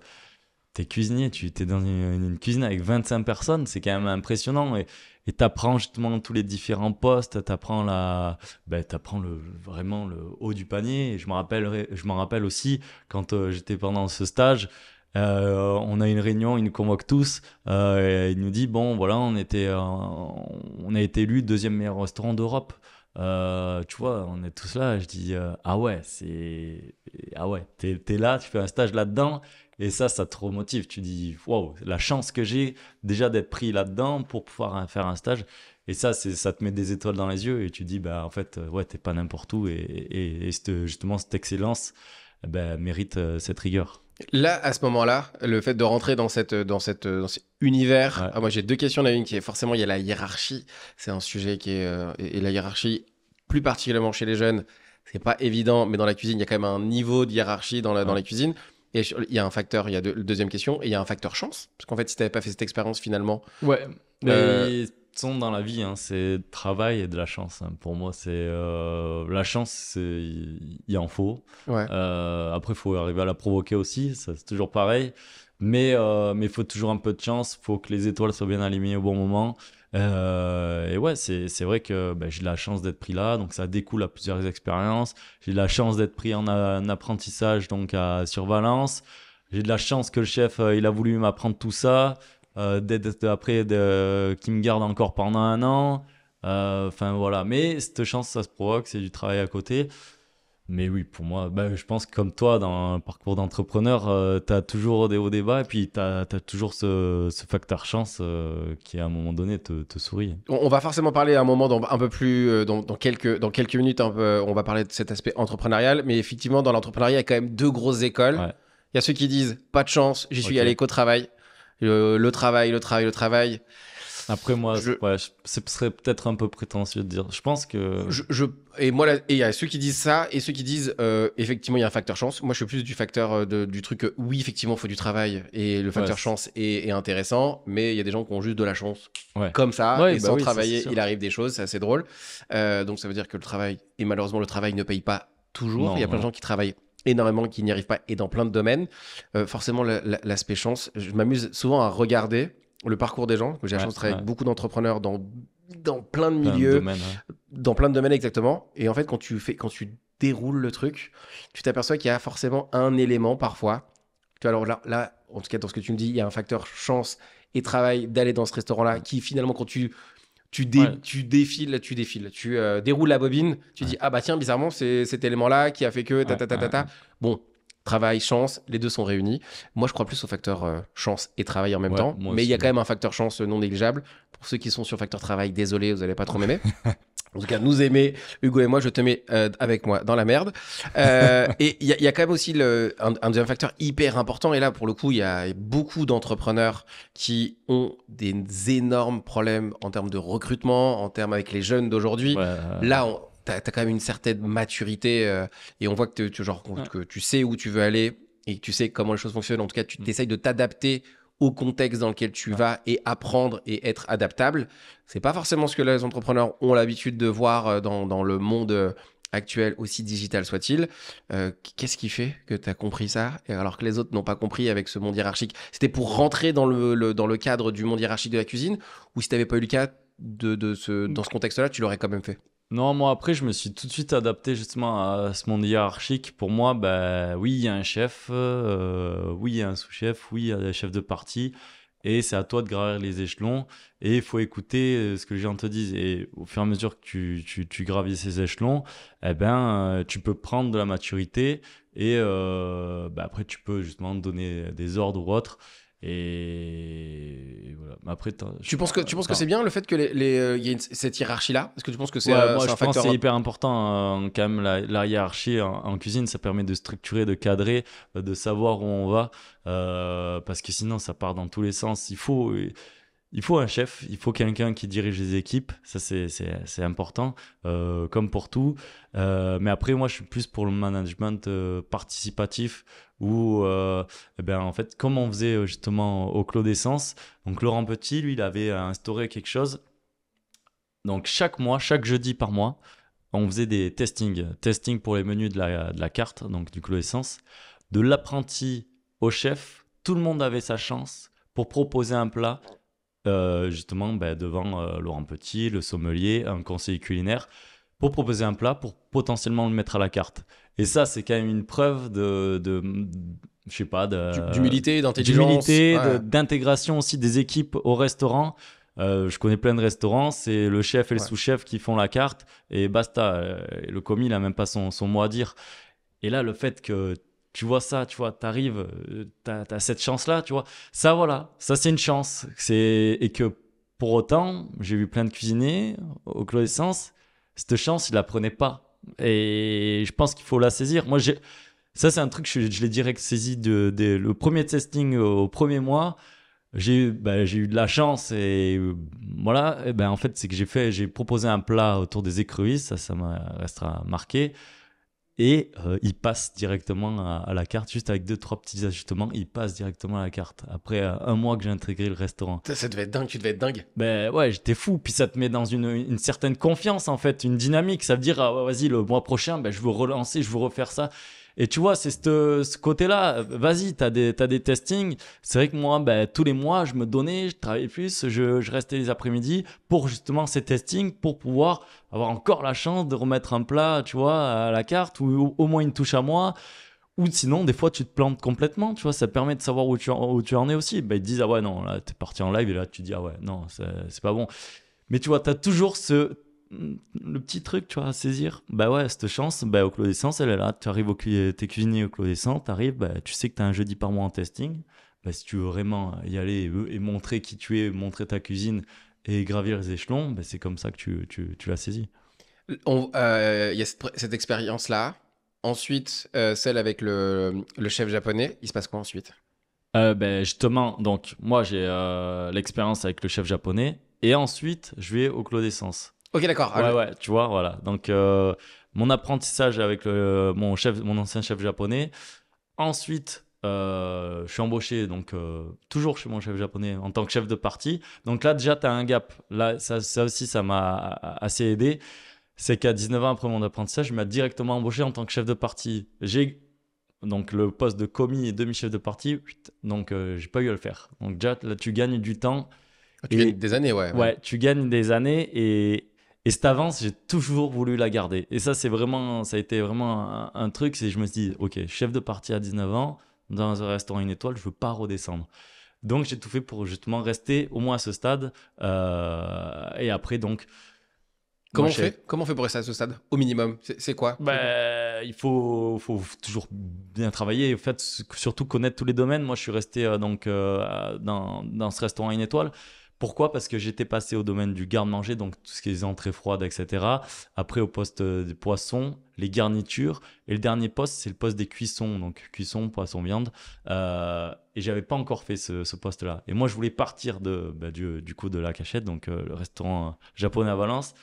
t'es cuisinier, tu es dans une, cuisine avec 25 personnes, c'est quand même impressionnant et tu apprends justement tous les différents postes, t'apprends la, ben le vraiment le haut du panier. Et je me rappelle, je m'en rappelle aussi quand j'étais pendant ce stage, euh, on a une réunion, il nous convoque tous. Euh, il nous dit bon, voilà, on était, euh, on a été élu deuxième meilleur restaurant d'Europe. Euh, tu vois, on est tous là. Je dis ah ouais, c'est ah ouais, t'es là, tu fais un stage là-dedans. Et ça, ça te remotive. Tu dis, waouh, la chance que j'ai déjà d'être pris là-dedans pour pouvoir faire un stage. Et ça, ça te met des étoiles dans les yeux et tu dis, bah, en fait, ouais, t'es pas n'importe où et, justement, cette excellence eh ben, mérite cette rigueur. Là, à ce moment-là, le fait de rentrer dans, cette, dans, cette, euh, cet univers, ah, moi j'ai deux questions. La une qui est forcément, il y a la hiérarchie. C'est un sujet qui est. Euh, et, la hiérarchie, plus particulièrement chez les jeunes, c'est pas évident, mais dans la cuisine, il y a quand même un niveau de hiérarchie dans la, dans cuisine. Et il y a un facteur, il y a deux, deuxième question, et il y a un facteur chance. Parce qu'en fait, si t'avais pas fait cette expérience finalement. Ouais. Euh, sont dans la vie, hein, c'est travail et de la chance. Hein. Pour moi, c'est euh, la chance, c'est il en faut. Euh, après, il faut arriver à la provoquer aussi, c'est toujours pareil. Mais euh, mais faut toujours un peu de chance, faut que les étoiles soient bien alignées au bon moment. Euh, et ouais, c'est vrai que ben, j'ai de la chance d'être pris là, donc ça découle à plusieurs expériences. J'ai de la chance d'être pris en, apprentissage, donc à, survalence J'ai de la chance que le chef, il a voulu m'apprendre tout ça euh, d'être après de, qui me garde encore pendant un an. Euh, enfin voilà, mais cette chance, ça se provoque, c'est du travail à côté. Mais oui, pour moi, bah, je pense que comme toi, dans un parcours d'entrepreneur, euh, tu as toujours des hauts débats et puis tu as, toujours ce, facteur chance euh, qui, à un moment donné, te, sourit. On, va forcément parler à un moment dans, un peu plus, dans, quelques, dans quelques minutes, on va parler de cet aspect entrepreneurial. Mais effectivement, dans l'entrepreneuriat, il y a quand même deux grosses écoles. Il y a ceux qui disent pas de chance, j'y suis allé qu'au travail le, travail, le travail, le travail. Après, moi, je... ce serait peut-être un peu prétentieux de dire. Je pense que. Je, Et moi, il y a ceux qui disent ça et ceux qui disent euh, effectivement, il y a un facteur chance. Moi, je suis plus du facteur euh, de, du truc, oui, effectivement, il faut du travail et le facteur chance est, intéressant, mais il y a des gens qui ont juste de la chance. Comme ça, et bah sans travailler, il arrive des choses, c'est assez drôle. Euh, donc, ça veut dire que le travail, et malheureusement, le travail ne paye pas toujours. Il y a plein de gens qui travaillent énormément qui n'y arrivent pas et dans plein de domaines. Euh, forcément, l'aspect chance, je m'amuse souvent à regarder le parcours des gens. J'ai la chance de travailler avec beaucoup d'entrepreneurs dans, dans plein de milieux, dans plein de domaines exactement. Et en fait, quand tu, fais, quand tu déroules le truc, tu t'aperçois qu'il y a forcément un élément parfois. Tu alors là, là, en tout cas, dans ce que tu me dis, il y a un facteur chance et travail d'aller dans ce restaurant-là qui finalement, quand tu tu, tu, défiles, tu défiles, tu euh, déroules la bobine, tu dis ah bah tiens bizarrement c'est cet élément là qui a fait que ta ta ta ta, ta. Bon, travail, chance, les deux sont réunis. Moi je crois plus au facteur euh, chance et travail en même temps, mais il y a quand même un facteur chance non négligeable. Pour ceux qui sont sur facteur travail, désolé, vous n'allez pas trop m'aimer. en tout cas nous aimer, Hugo et moi, je te mets euh, avec moi dans la merde. Euh, et il y, a quand même aussi le, un, deuxième facteur hyper important, et là pour le coup, il y a beaucoup d'entrepreneurs qui ont des énormes problèmes en termes de recrutement, en termes avec les jeunes d'aujourd'hui. Là, tu as, quand même une certaine maturité, euh, et on voit que, tu, que tu sais où tu veux aller, et que tu sais comment les choses fonctionnent. En tout cas, tu mm. essayes de t'adapter au contexte dans lequel tu vas et apprendre et être adaptable. C'est pas forcément ce que les entrepreneurs ont l'habitude de voir euh, dans, le monde euh, actuel, aussi digital soit-il. Euh, qu'est-ce qui fait que tu as compris ça alors que les autres n'ont pas compris avec ce monde hiérarchique C'était pour rentrer dans le, dans le cadre du monde hiérarchique de la cuisine ou si tu n'avais pas eu le cas de ce, dans ce contexte-là, tu l'aurais quand même fait non, moi après, je me suis tout de suite adapté justement à ce monde hiérarchique. Pour moi, ben, oui, il y a un chef, euh, oui, il y a un sous-chef, oui, il y a des chefs de partie, Et c'est à toi de gravir les échelons. Et il faut écouter euh, ce que les gens te disent. Et au fur et à mesure que tu, tu, gravis ces échelons, eh ben, euh, tu peux prendre de la maturité. Et bah, après, tu peux justement donner des ordres ou autres et, voilà. Mais après, tu penses que tu penses que c'est bien le fait que les, euh, y ait cette hiérarchie là Est-ce que tu penses que c'est euh, moi, je un pense c'est hyper important euh, quand même la, hiérarchie en, cuisine. Ça permet de structurer, de cadrer, de savoir où on va. parce que sinon, ça part dans tous les sens. Il faut il faut un chef, il faut quelqu'un qui dirige les équipes, ça c'est important, euh, comme pour tout. Euh, mais après, moi je suis plus pour le management euh, participatif, où eh ben, en fait, comme on faisait justement au Clos d'Essence, donc Laurent Petit, lui, il avait instauré quelque chose. Donc chaque mois, chaque jeudi par mois, on faisait des testings, testing pour les menus de la, de la carte, donc du Clos d'Essence, de l'apprenti au chef, tout le monde avait sa chance pour proposer un plat euh, justement ben, devant euh, Laurent Petit, le sommelier, un conseiller culinaire, pour proposer un plat, pour potentiellement le mettre à la carte. Et ça, c'est quand même une preuve de, de, je sais pas, d'humilité, d'intelligence, d'intégration aussi des équipes au restaurant. Euh, je connais plein de restaurants, c'est le chef et le sous-chef qui font la carte et basta. le commis, il n'a même pas son mot à dire. Et là, le fait que tu vois ça, tu vois, t'arrives, euh, t'as, as cette chance-là, tu vois. Ça, voilà, ça c'est une chance. C'est, et que pour autant, j'ai vu plein de cuisiniers au d'Essence, cette chance, ils la prenaient pas. Et je pense qu'il faut la saisir. Moi, j'ai, ça c'est un truc, je, je l'ai direct saisi de, le premier testing au premier mois. J'ai, bah, j'ai eu de la chance et voilà, et ben, en fait, c'est que j'ai fait, j'ai proposé un plat autour des écrevisses, ça, ça m'a restera marqué et euh, il passe directement à, la carte, juste avec deux trois petits ajustements, il passe directement à la carte. Après euh, un mois que j'ai intégré le restaurant. Ça, ça, devait être dingue, tu devais être dingue. Ben ouais, j'étais fou. Puis ça te met dans une, certaine confiance en fait, une dynamique. Ça veut dire, ah, vas-y, le mois prochain, ben, je veux relancer, je veux refaire ça. Et tu vois, c'est ce côté-là. Vas-y, t'as des, as des testings. C'est vrai que moi, ben, tous les mois, je me donnais, je travaillais plus, je, restais les après-midi pour justement ces testings, pour pouvoir avoir encore la chance de remettre un plat, tu vois, à la carte ou au moins une touche à moi. Ou sinon, des fois, tu te plantes complètement, tu vois, ça permet de savoir où tu, en, où tu en es aussi. Ben, ils te disent, ah ouais, non, là, t'es parti en live et là, tu dis, ah ouais, non, c'est pas bon. Mais tu vois, t'as toujours ce, Mm, le petit truc, tu vois, à saisir. Bah ouais, cette chance, bah, au Clos des elle est là. Tu arrives au t'es cuisinier au Clos des t'arrives, bah, tu sais que tu as un jeudi par mois en testing. Bah, si tu veux vraiment y aller et, montrer qui tu es, montrer ta cuisine et gravir les échelons, bah, c'est comme ça que tu, tu, tu l'as saisi. Euh, il y a cette, expérience-là. Ensuite, euh, celle avec le, chef japonais. Il se passe quoi ensuite euh, ben justement, donc moi j'ai l'expérience avec le chef japonais et ensuite je vais au Clos d'essence. Ok, d'accord. Ouais, ah, ouais, tu vois, voilà. Donc, euh, mon apprentissage avec mon, chef, mon ancien chef japonais. Ensuite, euh, je suis embauché, donc euh, toujours chez mon chef japonais en tant que chef de partie Donc là, déjà, tu as un gap. Là, ça, aussi, ça m'a assez aidé. C'est qu'à 19 ans après mon apprentissage, je m'a directement embauché en tant que chef de partie J'ai donc le poste de commis et demi-chef de parti, donc j'ai pas eu à le faire. Donc déjà, là, tu gagnes du temps. Ah, tu gagnes des années, ouais. Ouais, tu gagnes des années et, et cette avance, j'ai toujours voulu la garder. Et ça, c'est vraiment, ça a été vraiment un, truc. C'est je me suis dit, ok, chef de partie à 19 ans, dans un restaurant une étoile, je veux pas redescendre. Donc j'ai tout fait pour justement rester au moins à ce stade. Euh, et après, donc. Comment on, fait, comment fait pour rester à ce stade Au minimum, c'est quoi bah, Il faut, faut, toujours bien travailler en fait, surtout connaître tous les domaines. Moi, je suis resté euh, donc, euh, dans, dans, ce restaurant une étoile. Pourquoi Parce que j'étais passé au domaine du garde-manger, donc tout ce qui est entrées froides, etc. Après, au poste euh, des poissons, les garnitures. Et le dernier poste, c'est le poste des cuissons, donc cuisson, poisson, viande. Euh, et j'avais pas encore fait ce, poste-là. Et moi, je voulais partir de, bah, du, coup de la cachette, donc euh, le restaurant euh, japonais à Valence.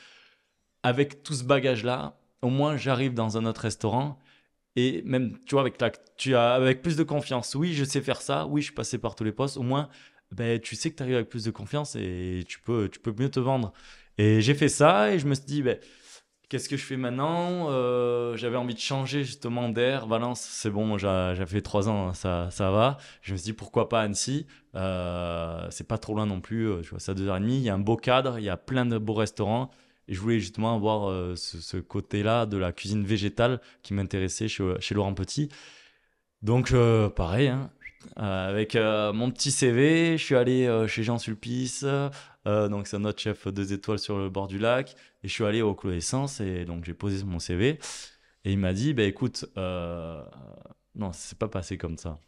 Avec tout ce bagage-là, au moins, j'arrive dans un autre restaurant et même tu vois avec la, tu as avec plus de confiance oui je sais faire ça oui je suis passé par tous les postes au moins bah, tu sais que tu arrives avec plus de confiance et tu peux, tu peux mieux te vendre. Et j'ai fait ça et je me suis dit, ben, qu'est-ce que je fais maintenant euh, J'avais envie de changer justement d'air. Valence, c'est bon, j'ai fait trois ans, hein, ça, ça va. Je me suis dit, pourquoi pas Annecy euh, C'est pas trop loin non plus, euh, je vois ça deux heures et demie. Il y a un beau cadre, il y a plein de beaux restaurants. Et je voulais justement avoir ce, côté-là de la cuisine végétale qui m'intéressait chez, chez Laurent Petit. Donc, pareil, hein, euh, avec euh, mon petit CV, je suis allé euh, chez Jean Sulpice, donc c'est notre chef deux étoiles sur le bord du lac, et je suis allé au Clos Essence, et donc j'ai posé mon CV, et il m'a dit, bah écoute, non, c'est pas passé comme ça.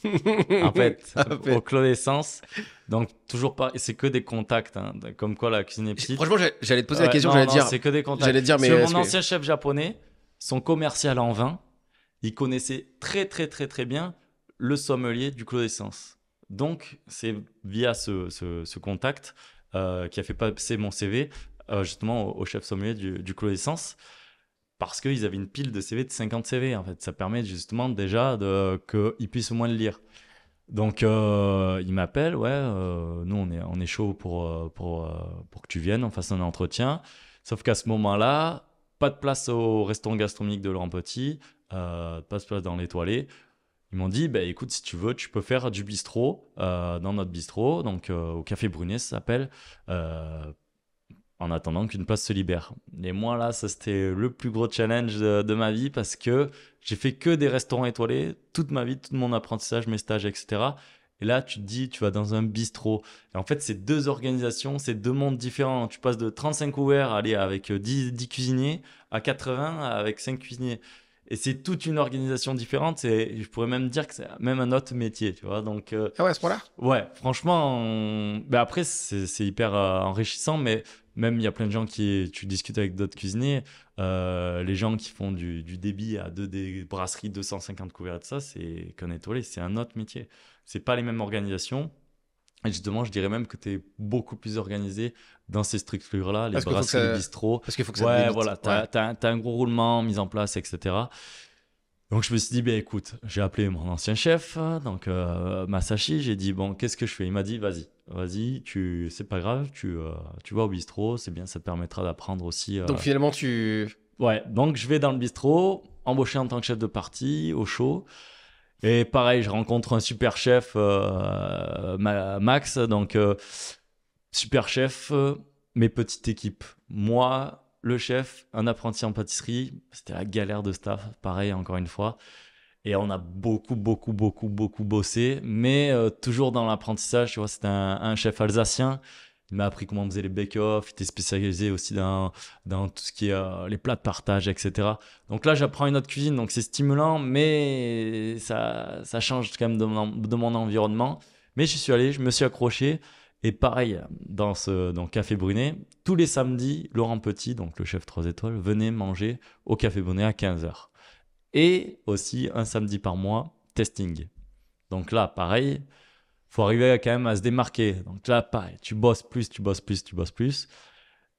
en fait, au Clos Essence, donc toujours pas, c'est que des contacts, hein, comme quoi la cuisine est petite. Franchement, j'allais te poser la question, j'allais dire. C'est que des contacts. dire, mais. mon ancien chef japonais, son commercial en vin, il connaissait très très très très bien le sommelier du Clos d'Essence. Donc, c'est via ce, contact euh, qui a fait passer mon CV euh, justement au, chef sommelier du, du Clos d'Essence parce qu'ils avaient une pile de CV de 50 CV en fait. Ça permet justement déjà qu'ils puissent au moins le lire. Donc euh, il m'appelle, ouais, euh, nous on est, on est chaud pour, pour, pour que tu viennes, on fasse un entretien. Sauf qu'à ce moment-là, pas de place au restaurant gastronomique de Laurent Petit, pas de place dans l'étoilé. Ils m'ont dit, bah, écoute, si tu veux, tu peux faire du bistrot euh, dans notre bistrot, donc euh, au Café Brunet, ça s'appelle, euh, en attendant qu'une place se libère. Et moi, là, ça c'était le plus gros challenge de, ma vie parce que j'ai fait que des restaurants étoilés toute ma vie, tout mon apprentissage, mes stages, etc. Et là, tu te dis, tu vas dans un bistrot. Et en fait, c'est deux organisations, c'est deux mondes différents. Tu passes de 35 ouverts, aller avec 10, 10 cuisiniers, à 80 avec 5 cuisiniers et c'est toute une organisation différente. Et je pourrais même dire que c'est même un autre métier, tu vois. Donc, euh, ah ouais, à ce point-là Ouais, franchement, ben après, c'est hyper euh, enrichissant, mais même il y a plein de gens qui. Tu discutes avec d'autres cuisiniers, euh, les gens qui font du, du débit à deux des brasseries, 250 couverts de ça, c'est qu'un c'est un autre métier. C'est pas les mêmes organisations, et justement, je dirais même que tu es beaucoup plus organisé dans ces structures-là, les brasseries, les Parce qu'il faut que ça Ouais, voilà, tu as, un gros roulement mis en place, etc. Donc je me suis dit, ben, écoute, j'ai appelé mon ancien chef, donc euh, Masashi, j'ai dit, bon, qu'est-ce que je fais Il m'a dit, vas-y, vas-y, tu, c'est pas grave, tu, euh, tu vas au bistrot, c'est bien, ça te permettra d'apprendre aussi. Euh, donc finalement, tu... Ouais, donc je vais dans le bistrot, embauché en tant que chef de partie, au show. Et pareil, je rencontre un super chef, euh, Max, donc euh, super chef, euh, mes petites équipes, Moi, le chef, un apprenti en pâtisserie, c'était la galère de staff, pareil encore une fois. Et on a beaucoup, beaucoup, beaucoup, beaucoup bossé, mais toujours dans l'apprentissage, tu vois, c'était un, chef alsacien. Il m'a appris comment on faisait les bake-off. Il était spécialisé aussi dans, dans tout ce qui est euh, les plats de partage, etc. Donc là, j'apprends une autre cuisine. Donc c'est stimulant, mais ça, ça change quand même de mon, de mon, environnement. Mais je suis allé, je me suis accroché. Et pareil, dans, ce, dans Café Brunet, tous les samedis, Laurent Petit, donc le chef 3 étoiles, venait manger au Café Brunet à 15h. Et aussi, un samedi par mois, testing. Donc là, pareil, faut arriver quand même à se démarquer. Donc là, pareil, tu bosses plus, tu bosses plus, tu bosses plus.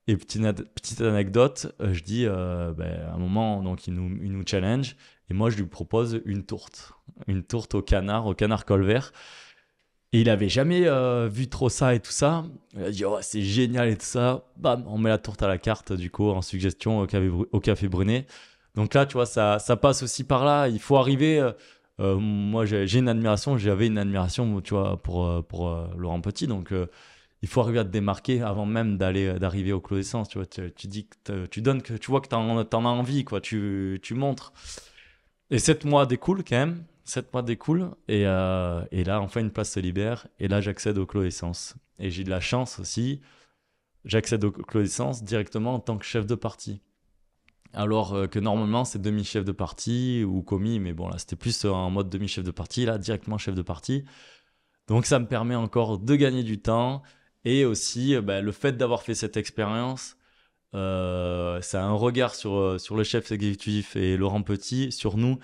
Et petite, petite anecdote, euh, je dis, euh, ben, à un moment, donc, il nous, nous challenge, et moi, je lui propose une tourte. Une tourte au canard, au canard colvert. Et il avait jamais euh, vu trop ça et tout ça. Il a dit, oh, c'est génial et tout ça. Bam, on met la tourte à la carte, du coup, en suggestion au café, Brunet. Donc là, tu vois, ça, ça passe aussi par là. Il faut arriver. Euh, moi j'ai une admiration, j'avais une admiration, tu vois, pour, euh, euh, Laurent Petit. Donc il faut arriver à te démarquer avant même d'aller d'arriver au cloisons. Tu vois, tu, dis que tu donnes, que tu vois que t'en en as envie, quoi. Tu, tu montres. Et sept mois découlent quand même. Sept mois découlent. Et, et là, enfin, une place se libère. Et là, j'accède au d'Essence, Et j'ai de la chance aussi. J'accède au d'Essence directement en tant que chef de parti alors euh, que normalement c'est demi-chef de partie ou commis, mais bon là c'était plus en mode demi-chef de partie, là directement chef de partie. Donc ça me permet encore de gagner du temps et aussi euh, bah, le fait d'avoir fait cette expérience, euh, ça a un regard sur, euh, sur le chef exécutif et Laurent Petit, sur nous,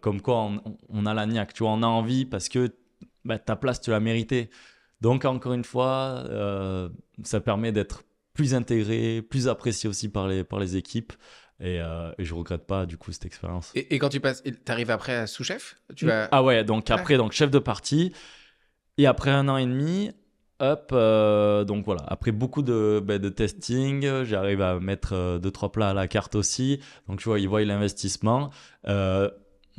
comme quoi on, a la niaque, tu vois, on a envie parce que bah, ta place tu l'as méritée. Donc encore une fois, ça permet d'être plus intégré, plus apprécié aussi par les, par les équipes. Et, euh, et, je regrette pas du coup cette expérience. Et, quand tu passes, arrives après sous-chef tu vas... Ah ouais, donc après, donc chef de partie. Et après un an et demi, hop, euh, donc voilà, après beaucoup de, ben, de testing, j'arrive à mettre euh, deux, trois plats à la carte aussi. Donc tu vois, ils voient l'investissement. Euh,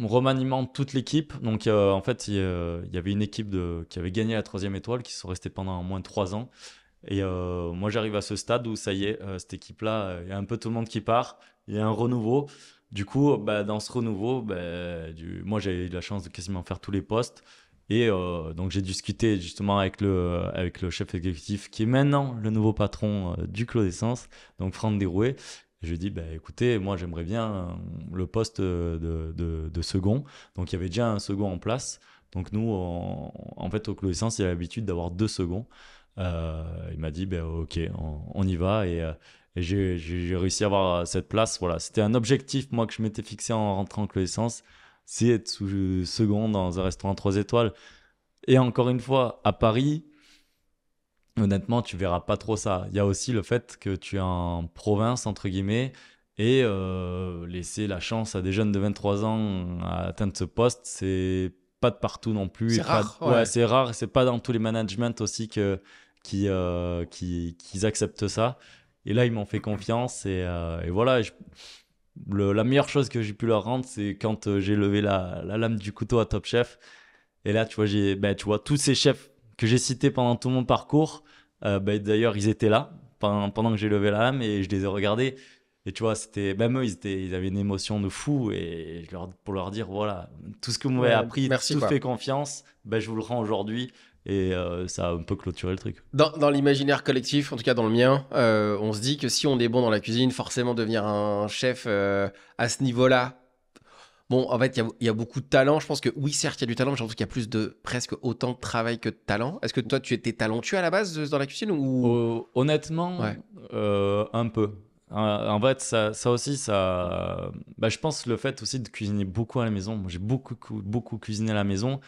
remaniement toute l'équipe. Donc en fait, il, y avait une équipe de, qui avait gagné la troisième étoile, qui sont restés pendant moins de trois ans. Et euh, moi, j'arrive à ce stade où ça y est, euh, cette équipe-là, euh, il y a un peu tout le monde qui part, il y a un renouveau. Du coup, bah, dans ce renouveau, bah, moi, j'ai eu la chance de quasiment faire tous les postes. Et donc, j'ai discuté justement avec le, chef exécutif qui est maintenant le nouveau patron du Clos d'Essence, donc Franck Dérouet. Je lui ai dit, bah, écoutez, moi j'aimerais bien le poste de, second. Donc il y avait déjà un second en place. Donc nous, en fait, au Clos d'Essence, il y a l'habitude d'avoir deux seconds. Euh, il m'a dit, ben, ok, on, y va. Et, euh, j'ai réussi à avoir cette place. Voilà, c'était un objectif, moi, que je m'étais fixé en rentrant en l'essence c'est être sous euh, second dans un restaurant 3 étoiles. Et encore une fois, à Paris, honnêtement, tu verras pas trop ça. Il y a aussi le fait que tu es en province, entre guillemets, et laisser la chance à des jeunes de 23 ans à atteindre ce poste, c'est pas de partout non plus. C'est rare. Ouais, c'est rare. C'est pas dans tous les managements aussi que qui, euh, qui, acceptent ça. Et là, ils m'ont fait confiance et, euh, voilà. la meilleure chose que j'ai pu leur rendre, c'est quand euh, j'ai levé la, lame du couteau à Top Chef. Et là, tu vois, j'ai, ben, tu vois, tous ces chefs que j'ai cités pendant tout mon parcours, ben, d'ailleurs, ils étaient là pendant, pendant que j'ai levé la lame et je les ai regardés. Et tu vois, c'était même eux, ils, étaient, ils avaient une émotion de fou. Et pour leur dire, voilà, tout ce que vous m'avez appris, merci, tout fait confiance, ben, je vous le rends aujourd'hui. Et euh, ça a un peu clôturé le truc. Dans, dans l'imaginaire collectif, en tout cas dans le mien, euh, on se dit que si on est bon dans la cuisine, forcément devenir un chef euh, à ce niveau-là. Bon, en fait, il y, a beaucoup de talent. Je pense que oui, certes, il y a du talent, mais j'ai qu'il y a plus de presque autant de travail que de talent. Est-ce que toi, tu étais talentueux à la base dans la cuisine ou... Honnêtement, un peu en fait, ça, ça aussi, ça. Bah, je pense le fait aussi de cuisiner beaucoup à la maison. J'ai beaucoup, beaucoup cuisiné à la maison.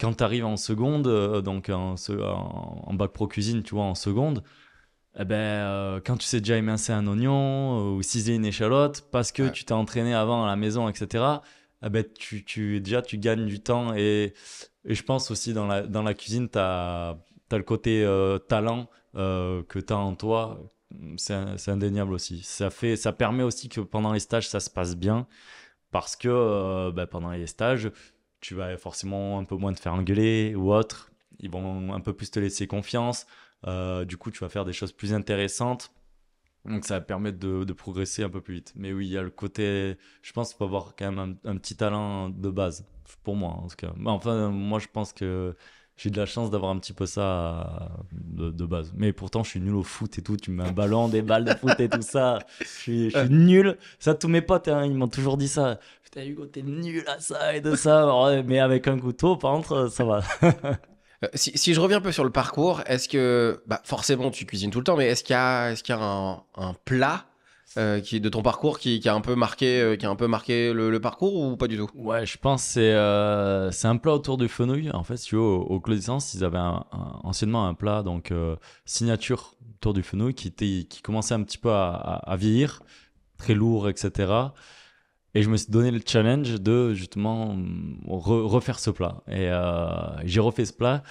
Quand tu arrives en seconde, euh, donc en, en, bac pro cuisine, tu vois, en seconde, eh ben, euh, quand tu sais déjà émincer un oignon euh, ou ciseler une échalote parce que tu t'es entraîné avant à la maison, etc., eh ben, tu, tu, déjà, tu gagnes du temps. Et, je pense aussi dans la, dans la cuisine, tu as, as, le côté talent que tu as en toi c'est indéniable aussi. Ça, fait, ça permet aussi que pendant les stages, ça se passe bien. Parce que euh, bah, pendant les stages, tu vas forcément un peu moins te faire engueuler ou autre. Ils vont un peu plus te laisser confiance. Euh, du coup, tu vas faire des choses plus intéressantes. Donc ça va permettre de, progresser un peu plus vite. Mais oui, il y a le côté, je pense qu'il faut avoir quand même un, petit talent de base, pour moi en tout cas. Enfin, moi je pense que j'ai de la chance d'avoir un petit peu ça euh, de, base. Mais pourtant, je suis nul au foot et tout. Tu mets un ballon, des balles de foot et tout ça. Je suis, nul. Ça, tous mes potes, hein, ils m'ont toujours dit ça. Putain, Hugo, t'es nul à ça et de ça. Mais avec un couteau, par contre, ça va. Euh, si, je reviens un peu sur le parcours, est-ce que, bah, forcément, tu cuisines tout le temps, mais est-ce qu'il y a, est-ce qu'il y a un, un plat euh, de ton parcours qui, a un peu marqué, euh, qui a un peu marqué le, parcours ou pas du tout Ouais, je pense que c'est, euh, c'est un plat autour du fenouil. En fait, tu vois, au, au Clos ils avaient un, anciennement un plat, donc signature autour du fenouil, qui, était, qui commençait un petit peu à, vieillir, très lourd, etc. Et je me suis donné le challenge de justement refaire ce plat. Et j'ai refait ce plat.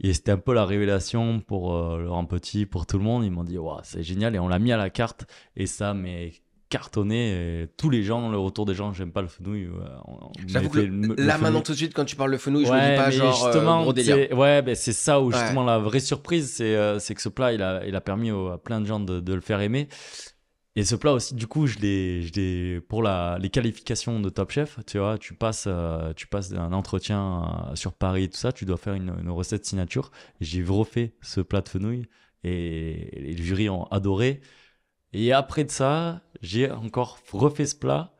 Et c'était un peu la révélation pour euh, Laurent Petit, pour tout le monde. Ils m'ont dit, ouais, c'est génial. Et on l'a mis à la carte. Et ça, mais cartonné. tous les gens, le retour des gens, j'aime pas le fenouil. Euh, J'avoue que là maintenant tout de suite, quand tu parles le fenouil, je me dis pas genre euh, justement, gros délire. Ouais, ben, c'est ça où justement la vraie surprise, c'est c'est que ce plat, il a, il a permis à plein de gens de, de le faire aimer. Et ce plat aussi, du coup, je l'ai, pour les qualifications de Top Chef, tu vois, tu passes, euh, tu passes un entretien euh, sur Paris et tout ça, tu dois faire une, recette signature. J'ai refait ce plat de fenouil et, le les jurys ont adoré. Et après de ça, j'ai encore refait ce plat.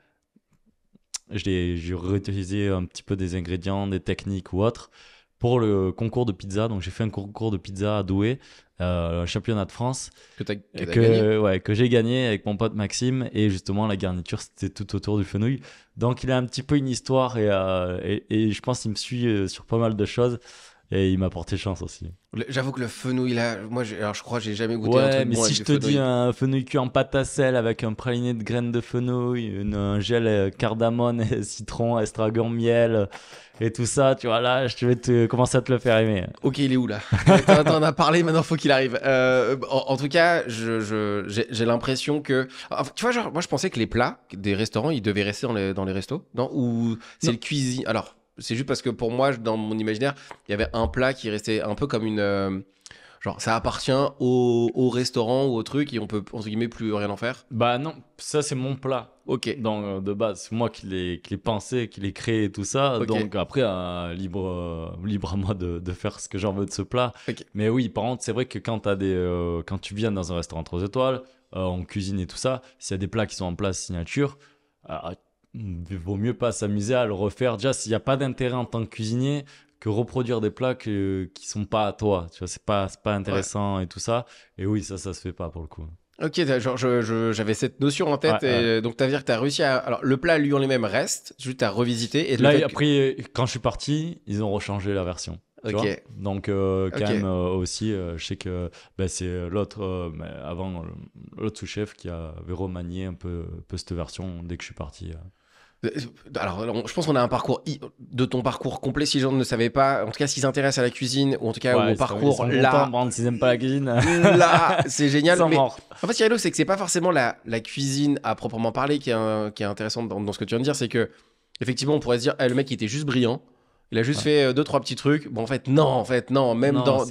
J'ai réutilisé un petit peu des ingrédients, des techniques ou autres pour le concours de pizza. Donc j'ai fait un concours de pizza à Douai euh, championnat de France que, j'ai gagné avec mon pote Maxime et justement la garniture c'était tout autour du fenouil donc il a un petit peu une histoire et, euh, et je pense qu'il me suit euh, sur pas mal de choses et il m'a porté chance aussi. J'avoue que le fenouil là, moi je, alors je crois que j'ai jamais goûté un truc mais si je te dis un fenouil cuit en pâte à sel avec un praliné de graines de fenouil, une, un gel euh, cardamone, citron, estragon, miel et tout ça, tu vois là, je vais te commencer à te le faire aimer. Ok, il est où là On a parlé, maintenant faut qu'il arrive. Euh, en, tout cas, j'ai je, l'impression que, ah, tu vois, moi je pensais que les plats des restaurants, ils devaient rester dans les, dans les restos, non Ou c'est le cuisine Alors. C'est juste parce que pour moi, dans mon imaginaire, il y avait un plat qui restait un peu comme une. Euh, genre, ça appartient au, restaurant ou au truc et on peut, entre guillemets, plus rien en faire. Bah non, ça c'est mon plat Ok. donc euh, de base. C'est moi qui l'ai qui l'ai pensé, qui l'ai créé et tout ça. Donc après, euh, libre, libre à moi de, faire ce que j'en veux de ce plat. Mais oui, par contre, c'est vrai que quand, tu viens dans un restaurant 3 étoiles, on cuisine et tout ça, s'il y a des plats qui sont en place signature, vaut mieux pas s'amuser à le refaire. Déjà, s'il n'y a pas d'intérêt en tant que cuisinier, que reproduire des plats que, qui sont pas à toi. Tu vois, c'est pas, pas intéressant et tout ça. Et oui, ça, ça se fait pas pour le coup. Ok, genre j'avais cette notion en tête, et donc as dire que t'as réussi à. Alors le plat lui en les mêmes restes juste à revisité et là après quand je suis parti, ils ont rechangé la version. Tu donc euh, quand même euh, aussi, euh, je sais que ben, c'est l'autre ben, avant l'autre sous-chef qui avait remanié un peu, cette version dès que je suis parti. Alors, je pense qu'on a un parcours de ton parcours complet. Si les gens ne savaient pas, en tout cas, s'ils intéressent à la cuisine, ou en tout cas au parcours là, s'ils pas la cuisine, là, c'est génial. mais, mort. en fait, c'est que c'est pas forcément la, cuisine à proprement parler qui est, intéressante dans, ce que tu viens de dire. C'est que, effectivement, on pourrait se dire, eh, le mec, il était juste brillant. Il a juste fait euh, deux, trois petits trucs. Bon, en fait, non, en fait, non. Même, dans,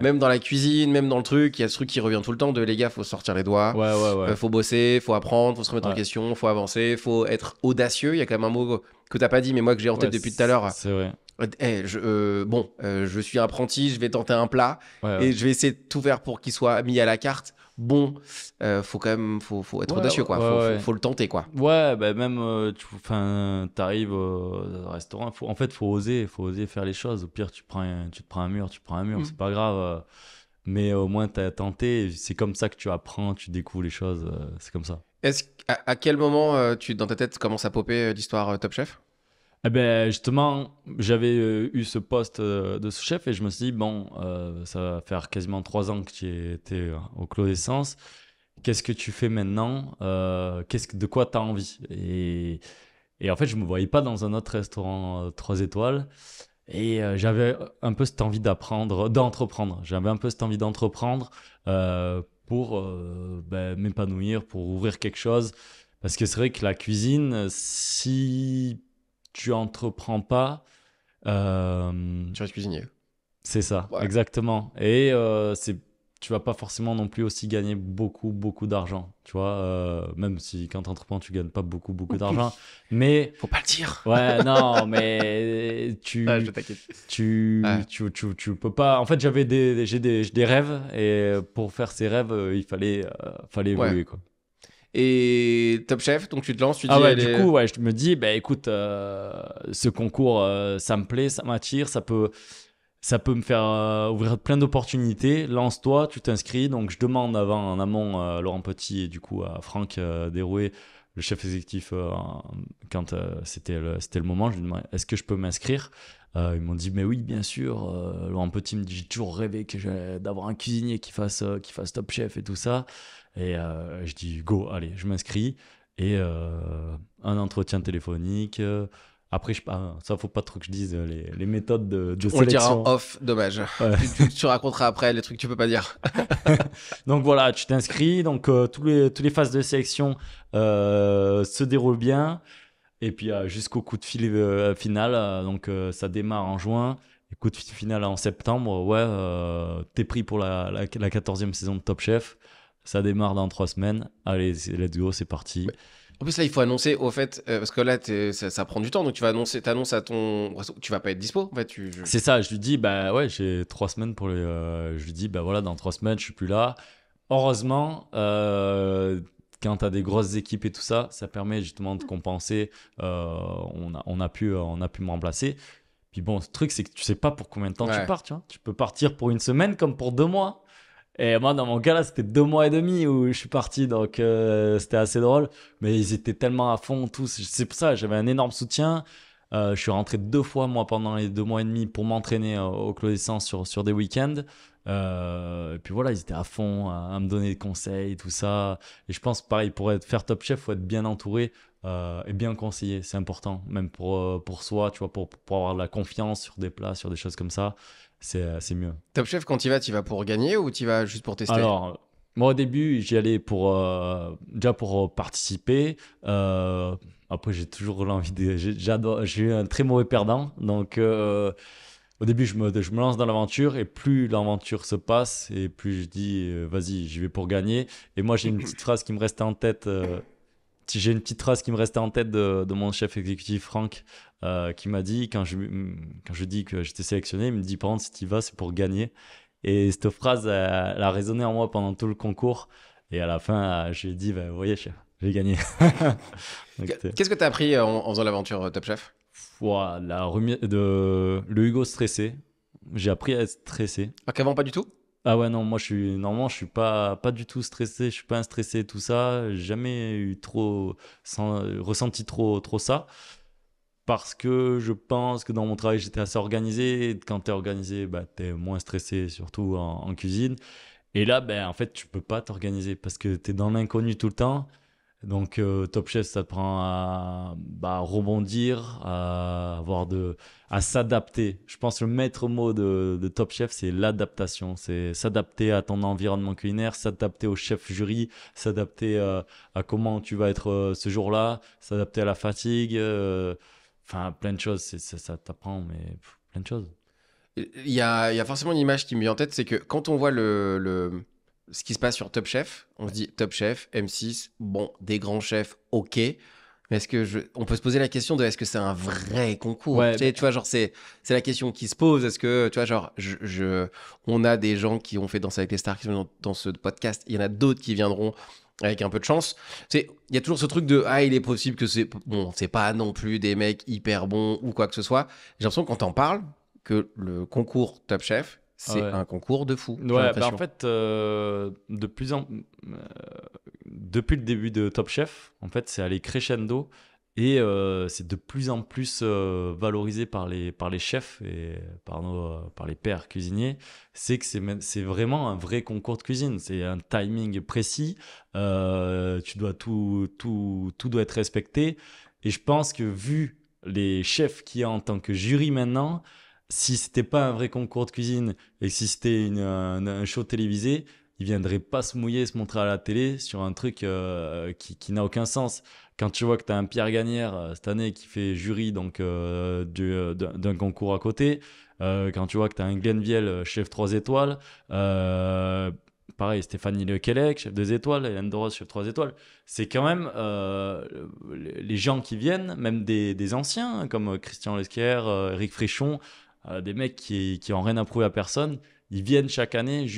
même dans la cuisine, même dans le truc, il y a ce truc qui revient tout le temps de les gars, faut sortir les doigts. Ouais, euh, faut bosser, faut apprendre, faut se remettre en question, faut avancer, faut être audacieux. Il y a quand même un mot que t'as pas dit, mais moi que j'ai en tête depuis tout à l'heure. C'est vrai. Euh, eh, bon, je suis apprenti, je vais tenter un plat et je vais essayer de tout faire pour qu'il soit mis à la carte bon, euh, faut quand même, faut, faut être audacieux, quoi. faut, le tenter, quoi. Ouais, bah même, euh, enfin, tu t'arrives au restaurant, faut, en fait, faut oser, faut oser faire les choses. Au pire, tu prends, tu te prends un mur, tu prends un mur, mm. c'est pas grave. Euh. mais au moins, tu as tenté. C'est comme ça que tu apprends, tu découvres les choses. Euh, c'est comme ça. Est-ce à, quel moment tu, dans ta tête, commence à popper l'histoire Top Chef eh ben justement, j'avais euh, eu ce poste euh, de sous-chef et je me suis dit, bon, euh, ça va faire quasiment trois ans que tu étais au Clos d'Essence. Qu'est-ce que tu fais maintenant qu'est-ce De quoi tu as envie et, et, en fait, je ne me voyais pas dans un autre restaurant trois étoiles. Et j'avais un peu cette envie d'apprendre, d'entreprendre. J'avais un peu cette envie d'entreprendre pour ben, m'épanouir, pour ouvrir quelque chose. Parce que c'est vrai que la cuisine, si tu entreprends pas. Euh, tu restes cuisinier. C'est ça, exactement. Et euh, c'est tu vas pas forcément non plus aussi gagner beaucoup, beaucoup d'argent. Tu vois, euh, même si quand entreprends, tu gagnes pas beaucoup, beaucoup d'argent. Mais. Faut pas le dire. Ouais, non, mais tu. Ah, tu, ah. tu, tu, tu, peux pas. En fait, j'avais des, j'ai des, rêves et pour faire ces rêves, il fallait, fallait évoluer, quoi et Top Chef. Donc tu te lances, tu ah dis. Ouais, du coup, je me dis, bah, écoute, euh, ce concours, euh, ça me plaît, ça m'attire, ça peut, ça peut me faire euh, ouvrir plein d'opportunités. Lance-toi, tu t'inscris. Donc je demande avant, en amont, Laurent Petit et du coup à Franck Derouet, le chef exécutif, quand c'était le, le moment, je lui demande, est-ce que je peux m'inscrire ils m'ont dit, mais oui, bien sûr. Laurent Petit me dit, j'ai toujours rêvé d'avoir un cuisinier qui fasse, qui fasse Top Chef et tout ça. Et euh, je dis go, allez, je m'inscris. Et euh, un entretien téléphonique. Après, je, ça, faut pas trop que je dise euh, les, les méthodes de, de On le dira en off, dommage. tu, raconteras après les trucs que tu peux pas dire. donc voilà, tu t'inscris. Donc tous les, toutes les phases de sélection se déroulent bien. Et puis jusqu'au coup de fil final. donc ça démarre en juin coup de final en septembre, ouais, tu t'es pris pour la, la, la, 14e saison de Top Chef. Ça démarre dans trois semaines. Allez, let's go, c'est parti. En plus, là, il faut annoncer, au fait, euh, parce que là, ça, ça, prend du temps, donc tu vas annoncer, annonces à ton. Tu vas pas être dispo, en fait. Tu... C'est ça, je lui dis, bah ouais, j'ai trois semaines pour les. Euh, je lui dis, bah voilà, dans trois semaines, je suis plus là. Heureusement, euh, quand tu as des grosses équipes et tout ça, ça permet justement de compenser. on, a, on a pu, on a pu me remplacer. Puis bon, ce truc, c'est que tu sais pas pour combien de temps tu pars, tu vois. Tu peux partir pour une semaine comme pour deux mois. Et moi, dans mon cas, là, c'était deux mois et demi où je suis parti, donc euh, c'était assez drôle. Mais ils étaient tellement à fond, tous. C'est pour ça, j'avais un énorme soutien. Euh, je suis rentré deux fois, moi, pendant les deux mois et demi pour m'entraîner au Clodescent sur, sur des week-ends. Euh, et puis voilà, ils étaient à fond à, me donner des conseils, tout ça. Et je pense, pareil, pour être, faire top chef, faut être bien entouré et bien conseillé. C'est important, même pour, pour soi, tu vois, pour, pour avoir de la confiance sur des plats, sur des choses comme ça. Euh, c'est mieux. Top Chef, quand tu vas, tu vas pour gagner ou tu vas juste pour tester Alors, moi au début, j'y allais pour, euh, déjà pour euh, participer. après, j'ai toujours l'envie de. J'adore. J'ai eu un très mauvais perdant. Donc, au début, je me, je me lance dans l'aventure et plus l'aventure se passe et plus je dis, vas-y, j'y vais pour gagner. Et moi, j'ai une petite phrase qui me restait en tête j'ai une petite phrase qui me restait en tête de, mon chef exécutif Franck, euh, qui m'a dit quand je, dis que j'étais sélectionné, il me dit par contre si tu vas c'est pour gagner. Et cette phrase, elle, a résonné en moi pendant tout le concours. Et à la fin, euh, j'ai dit, bah, vous voyez, chef, j'ai gagné. Qu'est-ce que tu as appris euh, en, faisant l'aventure Top Chef de, Le Hugo stressé. J'ai appris à être stressé. Ah, qu'avant, pas du tout ah ouais, non, moi je suis normalement je suis pas pas du tout stressé, je suis pas un stressé tout ça, jamais eu trop ressenti trop trop ça parce que je pense que dans mon travail j'étais assez organisé, et quand tu es organisé, bah tu es moins stressé surtout en, cuisine. Et là ben en fait, tu peux pas t'organiser parce que tu es dans l'inconnu tout le temps donc euh, Top Chef, ça te prend bah, à rebondir, à avoir de, à s'adapter. Je pense que le maître mot de, Top Chef, c'est l'adaptation. C'est s'adapter à ton environnement culinaire, s'adapter au chef jury, s'adapter euh, à comment tu vas être euh, ce jour-là, s'adapter à la fatigue. Enfin, plein de choses. ça t'apprend, mais plein de choses. Il y a, forcément une image qui me vient en tête, c'est que quand on voit le ce qui se passe sur Top Chef. On se dit Top Chef, M6, bon, des grands chefs, ok. Mais est-ce que je... on peut se poser la question de est-ce que c'est un vrai concours tu, sais, tu vois, genre c'est c'est la question qui se pose. Est-ce que tu vois, genre je, on a des gens qui ont fait Danser avec les stars qui sont dans, ce podcast. Il y en a d'autres qui viendront avec un peu de chance. C'est il y a toujours ce truc de ah il est possible que c'est bon c'est pas non plus des mecs hyper bons ou quoi que ce soit. J'ai l'impression quand t'en parle, que le concours Top Chef c'est un concours de fou. Ouais, bah, en fait, euh, de plus en... Euh, depuis le début de Top Chef, en fait, c'est allé crescendo et euh, c'est de plus en plus valorisé par les, par les chefs et par, nos, par les pères cuisiniers. C'est que c'est vraiment un vrai concours de cuisine. C'est un timing précis. tu dois tout, tout, tout doit être respecté. Et je pense que vu les chefs qui y a en tant que jury maintenant, si c'était pas un vrai concours de cuisine et si c'était un, show télévisé, il viendrait pas se mouiller, se montrer à la télé sur un truc euh, qui, qui n'a aucun sens. Quand tu vois que tu as un Pierre Gagnère euh, cette année qui fait jury donc euh, d'un concours à côté, quand tu vois que tu as un Glenviel chef 3 étoiles, pareil, Stéphanie Lequelec, chef 2 étoiles, Hélène Doros, chef 3 étoiles. C'est quand même les gens qui viennent, même des, des anciens, hein, comme Christian Lesquier, Eric Fréchon, euh, des mecs qui, qui ont rien à prouver à personne, ils viennent chaque année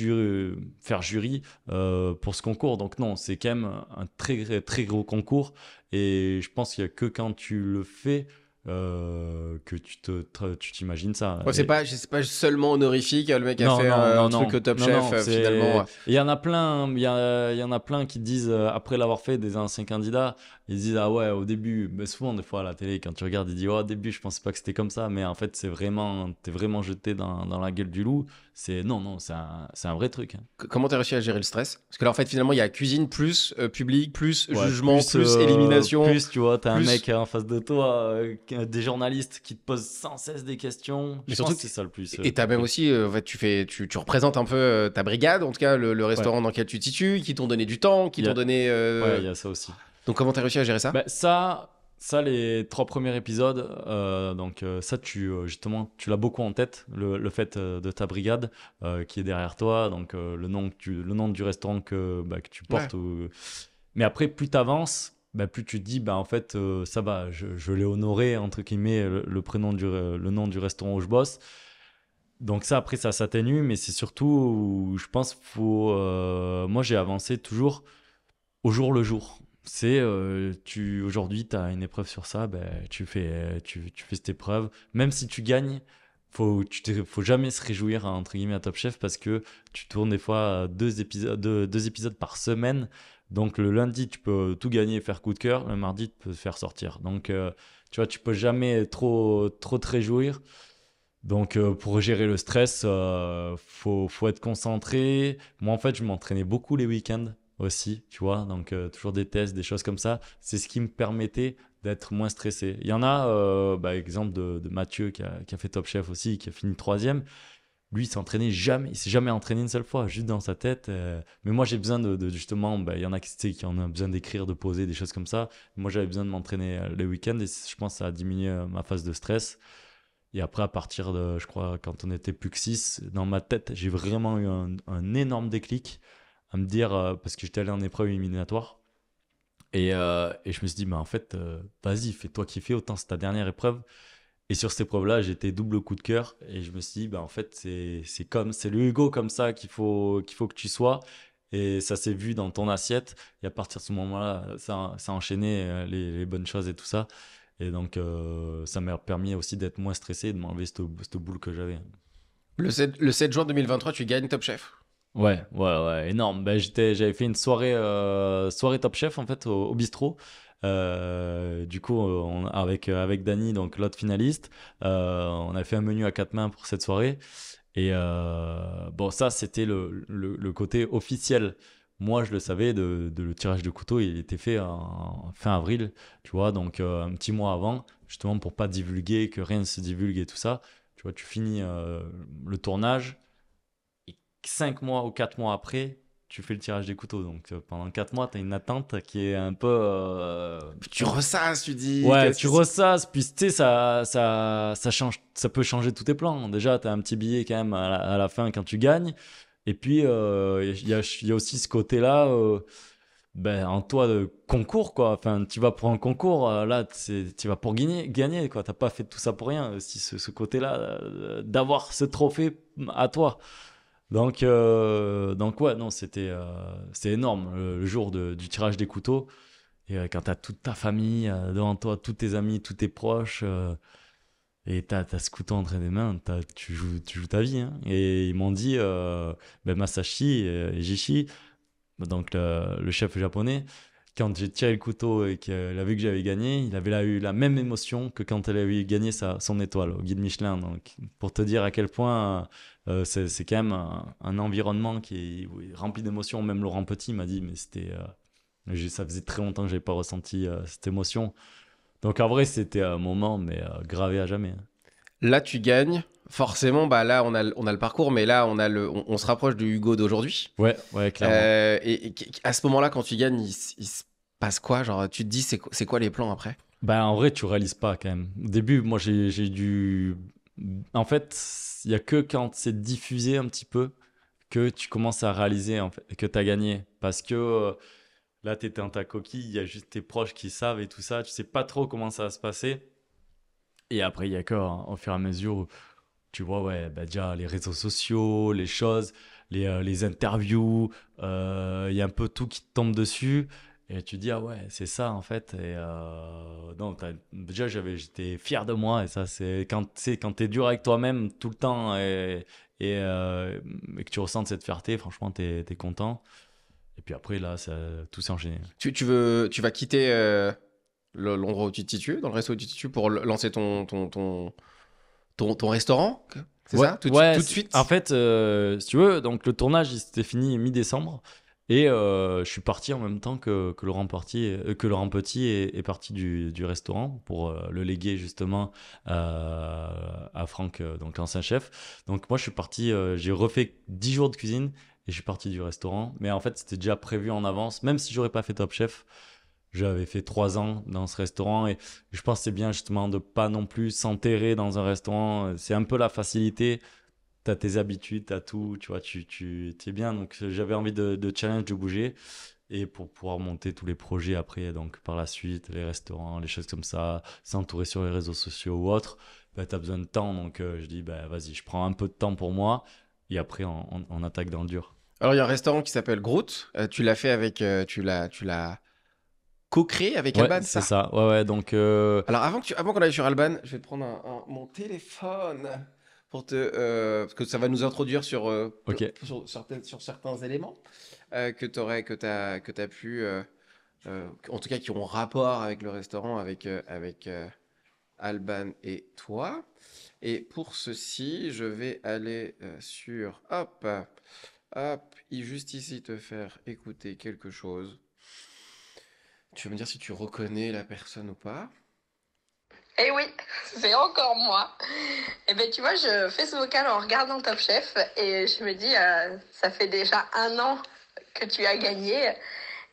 faire jury euh, pour ce concours. Donc non, c'est quand même un très très gros concours et je pense qu'il n'y a que quand tu le fais euh, que tu te tu t'imagines ça. Ouais, c'est pas c'est pas seulement honorifique. Hein, le mec a fait un truc au Top Chef finalement. Il y en a plein. Il y, y, en a plein qui disent après l'avoir fait des anciens candidats ils disent, ah ouais, au début, mais souvent, des fois, à la télé, quand tu regardes, ils disent, oh, au début, je pensais pas que c'était comme ça, mais en fait, c'est vraiment, t'es vraiment jeté dans, dans, la gueule du loup. C'est, non, non, c'est un, un, vrai truc. Hein. Comment t'as réussi à gérer le stress Parce que là, en fait, finalement, il y a cuisine plus euh, public, plus jugement, plus, euh, élimination. Plus, tu vois, t'as un mec euh, en face de toi, des journalistes qui te posent sans cesse des questions. je surtout, pense que c'est ça le plus. et t'as même aussi, en fait, tu, fais, tu, tu représentes un peu ta brigade, en tout cas, le, restaurant dans lequel tu te situes, qui t'ont donné du temps, qui t'ont donné. Ouais, il y a ça aussi. Donc comment as réussi à gérer ça bah, Ça, ça les trois premiers épisodes, euh, donc euh, ça tu euh, justement tu l'as beaucoup en tête le, fait de ta brigade qui est derrière toi, donc le nom le nom du restaurant que, bah, que tu portes. Mais après plus t'avances, bah, plus tu te dis bah en fait ça va, je, l'ai honoré entre guillemets le, prénom du le nom du restaurant où je bosse. Donc ça après ça s'atténue, mais c'est surtout où je pense faut moi j'ai avancé toujours au jour le jour c'est euh, tu aujourd'hui tu as une épreuve sur ça ben, tu fais tu, fais cette épreuve même si tu gagnes faut tu faut jamais se réjouir à, hein, entre guillemets Top Chef parce que tu tournes des fois deux épisodes deux, deux, épisodes par semaine donc le lundi tu peux tout gagner et faire coup de cœur le mardi tu peux te faire sortir donc euh, tu vois tu peux jamais trop trop te réjouir donc euh, pour gérer le stress faut faut être concentré moi en fait je m'entraînais beaucoup les week-ends aussi, tu vois. Donc, euh, toujours des tests, des choses comme ça. C'est ce qui me permettait d'être moins stressé. Il y en a, euh, bah, exemple de, Mathieu qui a, fait Top Chef aussi, qui a fini troisième. Lui, il s'entraînait jamais, il s'est jamais entraîné une seule fois, juste dans sa tête. Euh. mais moi, j'ai besoin de, justement, bah, il y en a qui, en ont besoin d'écrire, de poser, des choses comme ça. Moi, j'avais besoin de m'entraîner les week-ends et je pense que ça a diminué ma phase de stress. Et après, à partir de, je crois, quand on était plus que 6, dans ma tête, j'ai vraiment eu un, un énorme déclic à me dire, euh, parce que j'étais allé en épreuve éliminatoire, et, euh, et, je me suis dit, bah, en fait, euh, vas-y, fais-toi kiffer, autant c'est ta dernière épreuve. Et sur cette épreuve-là, j'étais double coup de cœur, et je me suis dit, bah, en fait, c'est comme, c'est le Hugo comme ça qu'il faut, qu'il faut que tu sois. Et ça s'est vu dans ton assiette, et à partir de ce moment-là, ça, ça a enchaîné les, bonnes choses et tout ça. Et donc, ça m'a permis aussi d'être moins stressé et de m'enlever cette, cette boule que j'avais. Le le 7, juin 2023, tu gagnes Top Chef. Ouais, ouais, ouais, énorme. Ben, j'étais, j'avais fait une soirée, euh, soirée Top Chef en fait au, bistrot. Euh, du coup, euh, avec avec Dany, donc l'autre finaliste, on a fait un menu à quatre mains pour cette soirée. Et bon, ça c'était le, le, côté officiel. Moi, je le savais, de, de, le tirage de couteau, il était fait en fin avril, tu vois, donc un petit mois avant, justement pour pas divulguer, que rien ne se divulgue et tout ça. Tu vois, tu finis le tournage, 5 mois ou 4 mois après, tu fais le tirage des couteaux. Donc euh, pendant 4 mois, tu as une attente qui est un peu. Euh, tu ressasses, tu dis. Ouais, tu ressasses. Puis tu sais, ça, ça, ça, change, ça peut changer tous tes plans. Déjà, tu as un petit billet quand même à la, fin quand tu gagnes. Et puis, euh, il y, a, aussi ce côté-là. ben, en toi de concours quoi enfin tu vas pour un concours là tu vas pour gagner gagner quoi t'as pas fait tout ça pour rien si ce, ce côté là d'avoir ce trophée à toi donc, euh, donc ouais, non, c'était euh, c'est énorme le, jour du tirage des couteaux. Et euh, quand tu as toute ta famille devant toi, tous tes amis, tous tes proches, et tu as, ce couteau entre les mains, tu joues, tu joues ta vie. Hein. Et ils m'ont dit, ben, Masashi et, Jishi, donc le, chef japonais, quand j'ai tiré le couteau et qu'il a vu que j'avais gagné, il avait eu la même émotion que quand elle avait gagné sa, son étoile au guide Michelin. Donc, pour te dire à quel point euh, c'est quand même un, environnement qui est rempli d'émotions. Même Laurent Petit m'a dit, mais c'était, euh, ça faisait très longtemps que n'avais pas ressenti euh, cette émotion. Donc en vrai, c'était un moment, mais gravé à jamais. Hein. Là, tu gagnes. Forcément, bah là, on a, on a le parcours, mais là, on, a le, on, se rapproche du Hugo d'aujourd'hui. Ouais, clairement. Et, à ce moment-là, quand tu gagnes, il, se passe quoi Genre, tu te dis, c'est quoi les plans après bah, en vrai, tu réalises pas quand même. Au début, moi, j'ai dû en fait, il y a que quand c'est diffusé un petit peu que tu commences à réaliser en fait, que tu as gagné. Parce que euh, là, tu étais en ta coquille, il y a juste tes proches qui savent et tout ça. Tu sais pas trop comment ça va se passer. Et après, il y a que, hein, au fur et à mesure, tu vois, ouais, bah, déjà les réseaux sociaux, les choses, les, euh, interviews, euh, il y a un peu tout qui tombe dessus. Et tu dis, ah ouais, c'est ça en fait. Et euh, non, déjà, j'étais fier de moi. Et ça, c'est quand tu quand es dur avec toi-même tout le temps et, et, euh, que tu ressens cette fierté, franchement, tu es, content. Et puis après, là, ça, tout s'est enchaîné. Tu, veux, tu vas quitter euh, l'endroit où tu te dans le resto où tu pour lancer ton, ton, restaurant C'est ouais, ça tout, de suite En fait, euh, si tu veux, donc le tournage, c'était fini mi-décembre. Et euh, je suis parti en même temps que, Laurent, euh, que Laurent Petit est, parti du, restaurant pour euh, le léguer justement à Franck, donc l'ancien chef. Donc moi je suis parti, j'ai refait 10 jours de cuisine et je suis parti du restaurant. Mais en fait c'était déjà prévu en avance, même si j'aurais pas fait Top Chef. J'avais fait trois ans dans ce restaurant et je pense c'est bien justement de pas non plus s'enterrer dans un restaurant. C'est un peu la facilité tu tes habitudes, tu tout, tu vois, tu, tu es bien. Donc euh, j'avais envie de, challenge, de bouger et pour pouvoir monter tous les projets après, donc par la suite, les restaurants, les choses comme ça, s'entourer sur les réseaux sociaux ou autres, bah, tu as besoin de temps. Donc euh, je dis, bah, vas-y, je prends un peu de temps pour moi et après on, attaque dans le dur. Alors il y a un restaurant qui s'appelle Groot, euh, tu l'as fait avec, tu l'as, tu l'as co-créé avec Alban, ça C'est ça, ouais, ouais, donc... Alors avant, avant qu'on aille sur Alban, je vais te prendre mon téléphone pour te, euh, parce que ça va nous introduire sur, euh, sur, certains éléments euh, que tu aurais, que tu as, que pu, en tout cas qui ont rapport avec le restaurant, avec, avec Alban et toi. Et pour ceci, je vais aller sur, hop, hop, juste ici te faire écouter quelque chose. Tu vas me dire si tu reconnais la personne ou pas. Eh oui, c'est encore moi. Et eh ben tu vois, je fais ce vocal en regardant Top Chef et je me dis, euh, ça fait déjà un an que tu as gagné.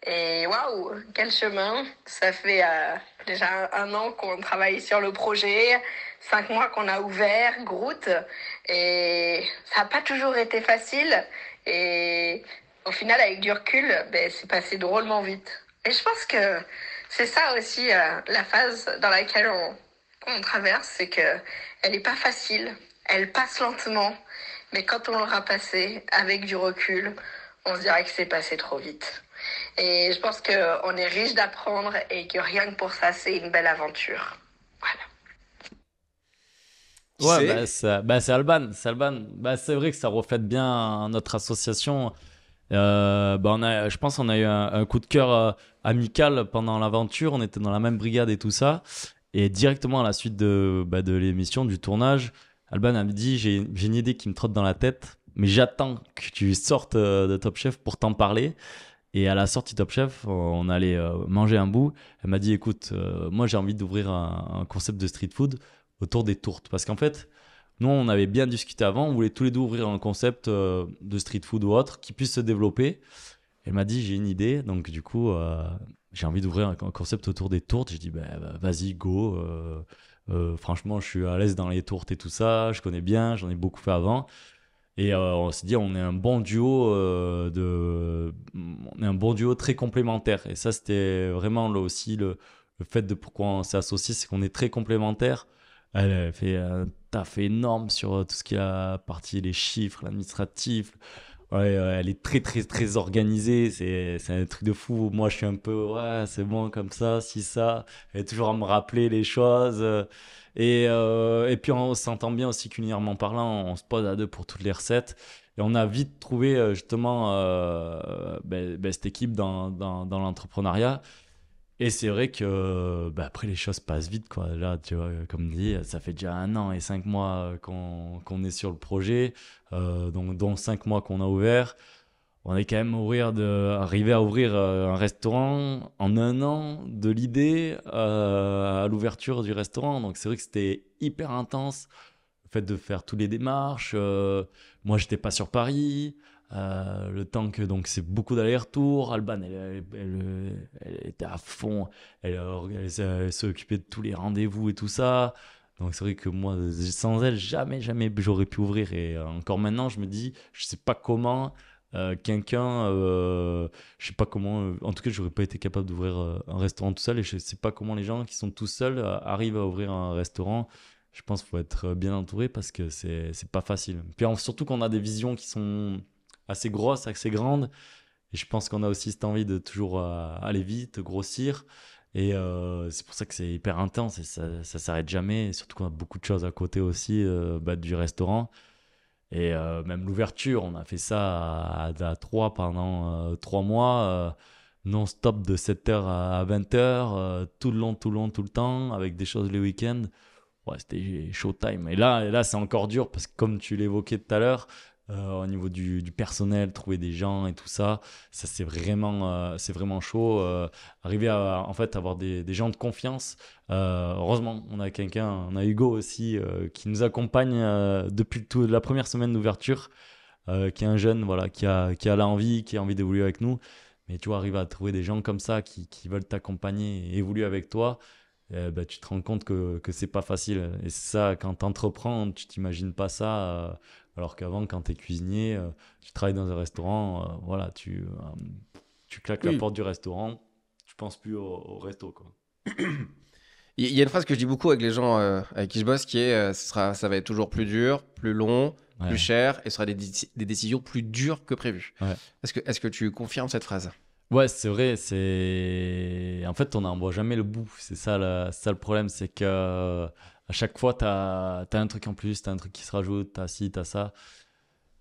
Et waouh, quel chemin. Ça fait euh, déjà un an qu'on travaille sur le projet, cinq mois qu'on a ouvert Groot. Et ça n'a pas toujours été facile. Et au final, avec du recul, ben, c'est passé drôlement vite. Et je pense que c'est ça aussi euh, la phase dans laquelle on, qu'on traverse, c'est qu'elle n'est pas facile, elle passe lentement, mais quand on l'aura passée avec du recul, on se dira que c'est passé trop vite. Et je pense qu'on est riche d'apprendre et que rien que pour ça, c'est une belle aventure. Voilà. Ouais, bah, bah, c'est Alban. C'est Alban. Bah, c'est vrai que ça reflète bien notre association. Euh, on a, je pense qu'on a eu un, coup de cœur euh, amical pendant l'aventure. On était dans la même brigade et tout ça. Et directement à la suite bah, de, l'émission, du tournage, Alban a dit j'ai, une idée qui me trotte dans la tête, mais j'attends que tu sortes euh, de Top Chef pour t'en parler. Et à la sortie Top Chef, on allait euh, manger un bout. Elle m'a dit écoute, euh, moi j'ai envie d'ouvrir un, concept de street food autour des tourtes. Parce qu'en fait, nous on avait bien discuté avant, on voulait tous les deux ouvrir un concept de street food ou autre qui puisse se développer. Elle m'a dit j'ai une idée, donc du coup, j'ai envie d'ouvrir un concept autour des tourtes. Je dis, bah, bah, vas-y, go. Euh, euh, franchement, je suis à l'aise dans les tourtes et tout ça. Je connais bien, j'en ai beaucoup fait avant. Et euh, on s'est dit, on est un bon duo de, on est un bon duo très complémentaire. Et ça, c'était vraiment là aussi le, fait de pourquoi on s'est associé, c'est qu'on est très complémentaire. Elle fait un taf énorme sur tout ce qui est la partie les chiffres, l'administratif, elle est très, très, très organisée. C'est, c'est un truc de fou. Moi, je suis un peu, ouais, c'est bon comme ça, si ça. Elle est toujours à me rappeler les choses. Et, euh, et puis, on s'entend bien aussi culinairement parlant. On se pose à deux pour toutes les recettes. Et on a vite trouvé euh, justement euh, ben, ben, cette équipe dans, dans, dans l'entrepreneuriat. Et c'est vrai que bah, après les choses passent vite quoi. Là, tu vois, comme dit, ça fait déjà un an et cinq mois qu'on est sur le projet, euh, donc dans cinq mois qu'on a ouvert. On est quand même ouvrir arrivé à ouvrir euh, un restaurant en un an de l'idée euh, à l'ouverture du restaurant. Donc c'est vrai que c'était hyper intense, le fait de faire toutes les démarches. Moi, euh, moi, j'étais pas sur Paris. Euh, le temps que donc c'est beaucoup d'aller-retour. Alban, elle, était à fond. Elle, elle s'est de tous les rendez-vous et tout ça. Donc c'est vrai que moi, sans elle, jamais, jamais j'aurais pu ouvrir. Et euh, encore maintenant, je me dis, je ne sais pas comment euh, quelqu'un, je sais pas comment, en tout cas, j'aurais pas été capable d'ouvrir un restaurant tout seul. Et je ne sais pas comment les gens qui sont tout seuls arrivent à ouvrir un restaurant je pense qu'il faut être bien entouré parce que c'est pas facile. Puis surtout qu'on a des visions qui sont assez grosse, assez grande. Et je pense qu'on a aussi cette envie de toujours euh, aller vite, grossir. Et euh, c'est pour ça que c'est hyper intense et ça, ça s'arrête jamais. surtout qu'on a beaucoup de choses à côté aussi euh, bah, du restaurant. Et même l'ouverture, on a fait ça à, à 3 pendant 3 mois, non-stop de 7h à 20h, tout le long, tout le long, tout le temps, avec des choses les week-ends. Ouais, c'était showtime. Et là, et là c'est encore dur parce que comme tu l'évoquais tout à l'heure, euh, au niveau du, personnel, trouver des gens et tout ça, ça c'est vraiment, euh, vraiment chaud. Euh, arriver à en fait avoir des, gens de confiance. heureusement, on a quelqu'un, on a Hugo aussi qui nous accompagne depuis la première semaine d'ouverture, qui est un jeune, voilà, qui a, qui a l'envie, qui a envie d'évoluer avec nous. Mais tu arrives à trouver des gens comme ça qui, veulent t'accompagner et évoluer avec toi. Eh ben, tu te rends compte que, que c'est pas facile. Et ça, quand tu entreprends, tu t'imagines pas ça alors qu'avant, quand tu es cuisinier, euh, tu travailles dans un restaurant, euh, voilà, tu, euh, tu claques la porte du restaurant, tu penses plus au, resto. Il y a une phrase que je dis beaucoup avec les gens avec qui je bosse qui est ça, sera, va être toujours plus dur, plus long, plus cher et ce sera des, décisions plus dures que prévues. Est-ce que, tu confirmes cette phrase Ouais, c'est vrai. en fait, on n'en voit jamais le bout. C'est ça, le... ça le problème, c'est que à chaque fois, tu as, un truc en plus, tu as un truc qui se rajoute, tu as ci, tu as ça.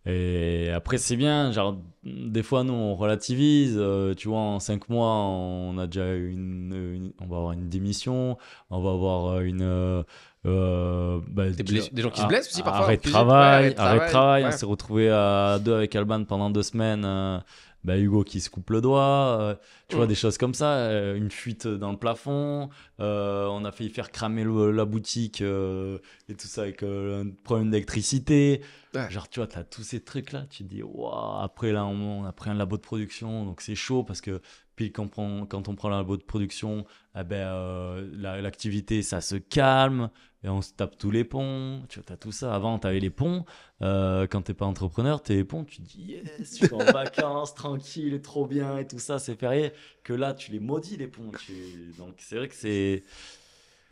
Et après, c'est bien. Genre, des fois, nous, on relativise. Euh, tu vois, en cinq mois, on a déjà une, On va avoir une démission. On va avoir euh, une. Euh, bah, des, gens qui se ah, blessent aussi parfois. Arrêt de travail, arrêt de travail. On s'est retrouvé à deux avec Alban pendant deux semaines ben Hugo qui se coupe le doigt, euh, tu vois, des choses comme ça, euh, une fuite dans le plafond, euh, on a failli faire cramer la boutique et tout ça avec un problème d'électricité. Genre, tu vois, tu as tous ces trucs-là, tu te dis, waouh, après là, on, on a pris un labo de production, donc c'est chaud parce que puis quand on prend, quand on prend la de production, eh ben, euh, l'activité, ça se calme et on se tape tous les ponts. Tu vois, as tout ça. Avant, tu avais les ponts. Euh, quand n'es pas entrepreneur, as les ponts. Tu te dis, yes, je suis en vacances, tranquille, trop bien et tout ça, c'est férié. Que là, tu les maudis, les ponts. Donc, c'est vrai que c'est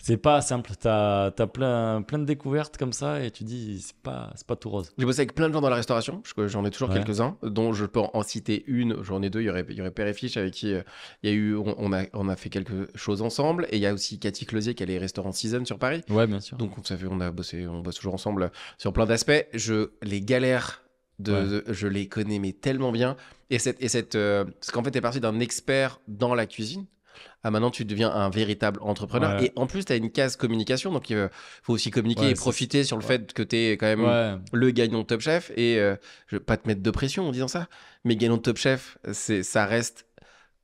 c'est pas simple. T'as as plein, plein de découvertes comme ça et tu dis, c'est pas, pas tout rose. J'ai bossé avec plein de gens dans la restauration, j'en ai toujours quelques-uns, dont je peux en citer une, j'en ai deux. Il y aurait, y aurait Père et Fiche avec qui euh, y a eu, on, a, on a fait quelque chose ensemble. Et il y a aussi Cathy Closier qui est les restaurants Season sur Paris. Ouais, bien sûr. Donc, on, ça fait, on a bossé, on bosse toujours ensemble sur plein d'aspects. Je les galères de, je les connais mais tellement bien. Et cette, et cette, euh, qu'en fait, t'es parti d'un expert dans la cuisine ah, maintenant tu deviens un véritable entrepreneur. Et en plus, tu as une case communication, donc il euh, faut aussi communiquer et profiter sur le fait que tu es quand même le gagnant de Top Chef. Et euh, je vais pas te mettre de pression en disant ça, mais gagnant de Top Chef, ça reste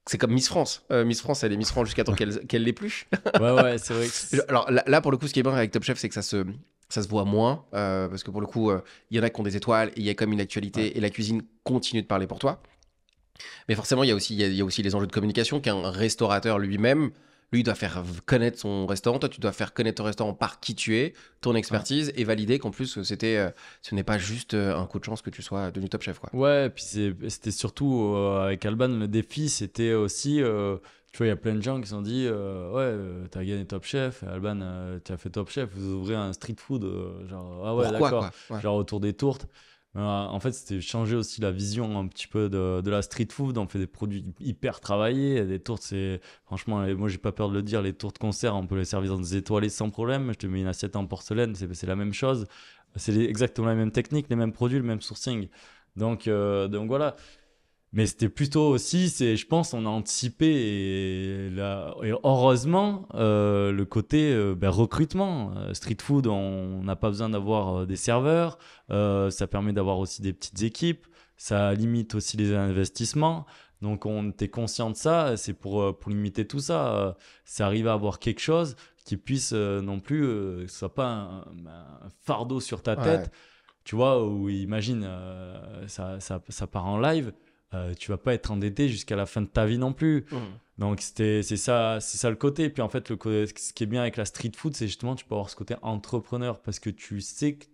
c'est comme Miss France. Euh, Miss France, elle est Miss France jusqu'à temps qu'elle qu'elle l'ait plus. ouais, ouais, c'est vrai. Alors là, pour le coup, ce qui est bien avec Top Chef, c'est que ça se, ça se voit moins. parce que pour le coup, il y en a qui ont des étoiles, il y a comme une actualité et la cuisine continue de parler pour toi. Mais forcément, il y a aussi, il y a, aussi les enjeux de communication qu'un restaurateur lui-même lui doit faire connaître son restaurant, toi tu dois faire connaître ton restaurant par qui tu es, ton expertise et valider qu'en plus c'était euh, ce n'est pas juste euh, un coup de chance que tu sois devenu top chef quoi. Ouais, et puis c'était surtout euh, avec Alban le défi c'était aussi tu vois, il y a plein de gens qui se sont dit Ouais, t'as gagné Top Chef, Alban, tu as fait Top Chef, vous ouvrez un street food, genre, ah ouais, genre autour des tourtes. Euh, en fait, c'était changer aussi la vision un petit peu de, la street food. On fait des produits hyper travaillés. Des tourtes, c'est franchement, moi j'ai pas peur de le dire, les tourtes concert, on peut les servir dans des étoilés sans problème. Je te mets une assiette en porcelaine, c'est la même chose. C'est exactement la même technique, les mêmes produits, le même sourcing. Donc, euh, donc voilà. Mais c'était plutôt aussi, c'est, je pense, on a anticipé et, heureusement euh, le côté euh, ben, recrutement. Euh, street food, on n'a pas besoin d'avoir des serveurs, ça permet d'avoir aussi des petites équipes, ça limite aussi les investissements. Donc on était conscient de ça, c'est pour, pour limiter tout ça. C'est arriver à avoir quelque chose qui puisse non plus, que ce soit pas un, fardeau sur ta tête. Tu vois, ou imagine, ça, ça, ça part en live tu euh, tu vas pas être endetté jusqu'à la fin de ta vie non plus. Mmh. Donc c'est ça c'est ça le côté. Et puis en fait le ce qui est bien avec la street food, c'est justement tu peux avoir ce côté entrepreneur parce que tu sais que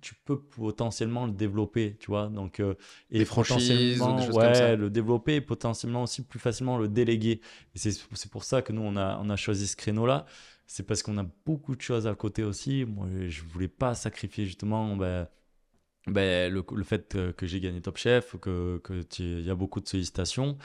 tu peux potentiellement le développer, tu vois. Donc euh, et des franchises, comme ça. le développer et potentiellement aussi plus facilement le déléguer. c'est pour ça que nous on a on a choisi ce créneau là. C'est parce qu'on a beaucoup de choses à côté aussi. Moi, je voulais pas sacrifier justement ben, ben, le, fait que j'ai gagné Top Chef, que qu'il y a beaucoup de sollicitations.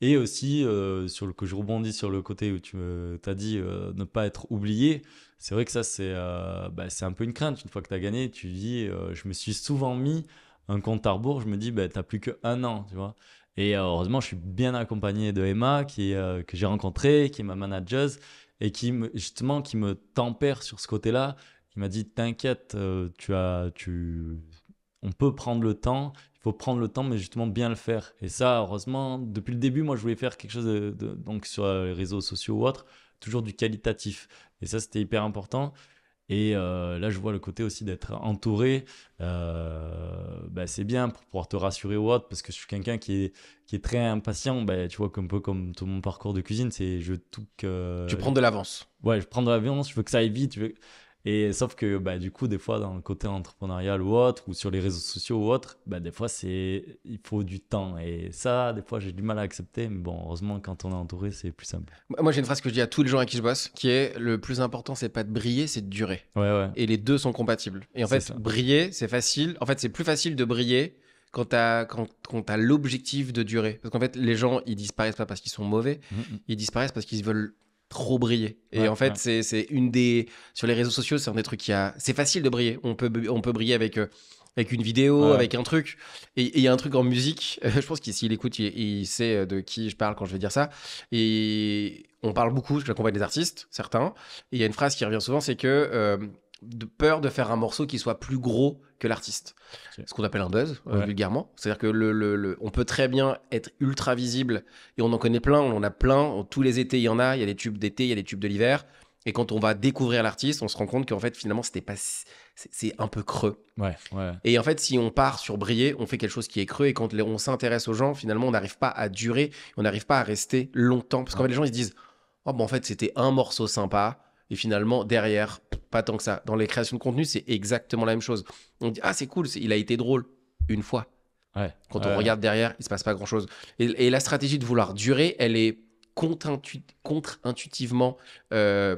Et aussi, euh, sur le, que je rebondis sur le côté où tu euh, as dit euh, ne pas être oublié, c'est vrai que ça, c'est bah, un peu une crainte. Une fois que tu as gagné, tu dis je me suis souvent mis un compte à rebours, je me dis bah, ben, tu n'as plus qu'un an, tu vois. Et heureusement, je suis bien accompagné de Emma, qui, que j'ai rencontrée, qui est ma manager et qui, me, justement, qui me tempère sur ce côté-là, il m'a dit t'inquiète tu as tu on peut prendre le temps, il faut prendre le temps, mais justement bien le faire. Et ça, heureusement, depuis le début, moi, je voulais faire quelque chose de, donc sur les réseaux sociaux ou autres, toujours du qualitatif. Et ça, c'était hyper important. Et euh, là, je vois le côté aussi d'être entouré. Euh, bah, c'est bien pour pouvoir te rassurer ou autre, parce que je suis quelqu'un qui est, qui est très impatient. Bah, tu vois, un peu comme tout mon parcours de cuisine, c'est je tout que. Tu prends de l'avance. Ouais, je prends de l'avance, je veux que ça aille vite. veux... Et sauf que bah, du coup, des fois, dans le côté entrepreneurial ou autre, ou sur les réseaux sociaux ou autre, bah, des fois, c'est il faut du temps. Et ça, des fois, j'ai du mal à accepter. Mais bon, heureusement, quand on est entouré, c'est plus simple. Bah, moi, j'ai une phrase que je dis à tous les gens à qui je bosse, qui est le plus important, c'est pas de briller, c'est de durer. Et les deux sont compatibles. Et en fait, briller, c'est facile. En fait, c'est plus facile de briller quand tu as, quand, l'objectif de durer. Parce qu'en fait, les gens, ils disparaissent pas parce qu'ils sont mauvais, mm, mm. ils disparaissent parce qu'ils veulent trop briller. Et en fait, c'est une des. Sur les réseaux sociaux, c'est un des trucs qui a. C'est facile de briller. On peut, on peut briller avec. Euh, avec une vidéo, avec un truc. Et il y a un truc en musique, je pense qu'il s'il écoute, il, sait euh, de qui je parle quand je vais dire ça. Et on parle beaucoup, je l'accompagne des artistes, certains. Et il y a une phrase qui revient souvent, c'est que euh, de peur de faire un morceau qui soit plus gros que l'artiste. Ce qu'on appelle un buzz, euh, vulgairement. C'est-à-dire que le, on peut très bien être ultra visible et on en connaît plein, on en a plein. Tous les étés, il y en a. Il y a des tubes d'été, il y a des tubes de l'hiver. Et quand on va découvrir l'artiste, on se rend compte qu'en fait, finalement, c'était pas, c'est un peu creux. Ouais, Et en fait, si on part sur briller, on fait quelque chose qui est creux. Et quand on s'intéresse aux gens, finalement, on n'arrive pas à durer, on n'arrive pas à rester longtemps. Parce qu'en fait, les gens, ils se disent, oh, bon, en fait, c'était un morceau sympa et finalement, derrière, pas tant que ça. Dans les créations de contenu, c'est exactement la même chose. On dit, ah, c'est cool, il a été drôle une fois. Quand on regarde derrière, il se passe pas grand chose. Et, la stratégie de vouloir durer, elle est contre-intuitivement euh,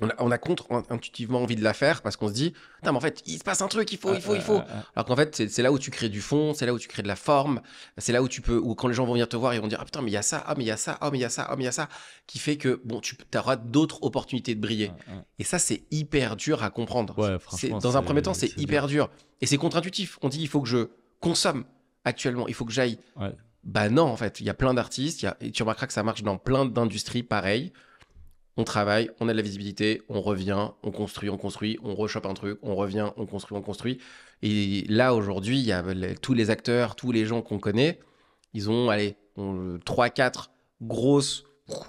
on a, contre-intuitivement envie de la faire parce qu'on se dit, mais en fait, il se passe un truc, il faut, il faut, il faut. Ah, ah, ah, Alors qu'en fait, c'est là où tu crées du fond, c'est là où tu crées de la forme, c'est là où tu peux, ou quand les gens vont venir te voir, ils vont dire, ah putain, mais il y a ça, ah mais il y a ça, ah mais il y a ça, ah mais il y a ça, qui fait que, bon, tu auras d'autres opportunités de briller. Et ça, c'est hyper dur à comprendre. Ouais, dans un premier temps, c'est hyper dur. Et c'est contre-intuitif. On dit, il faut que je consomme actuellement, il faut que j'aille. Ouais. Bah non, en fait, il y a plein d'artistes, a... tu remarqueras que ça marche dans plein d'industries pareilles on travaille, on a de la visibilité, on revient, on construit, on construit, on rechoppe un truc, on revient, on construit, on construit. Et là, aujourd'hui, il y a tous les acteurs, tous les gens qu'on connaît, ils ont, allez, on, 3-4 grosses,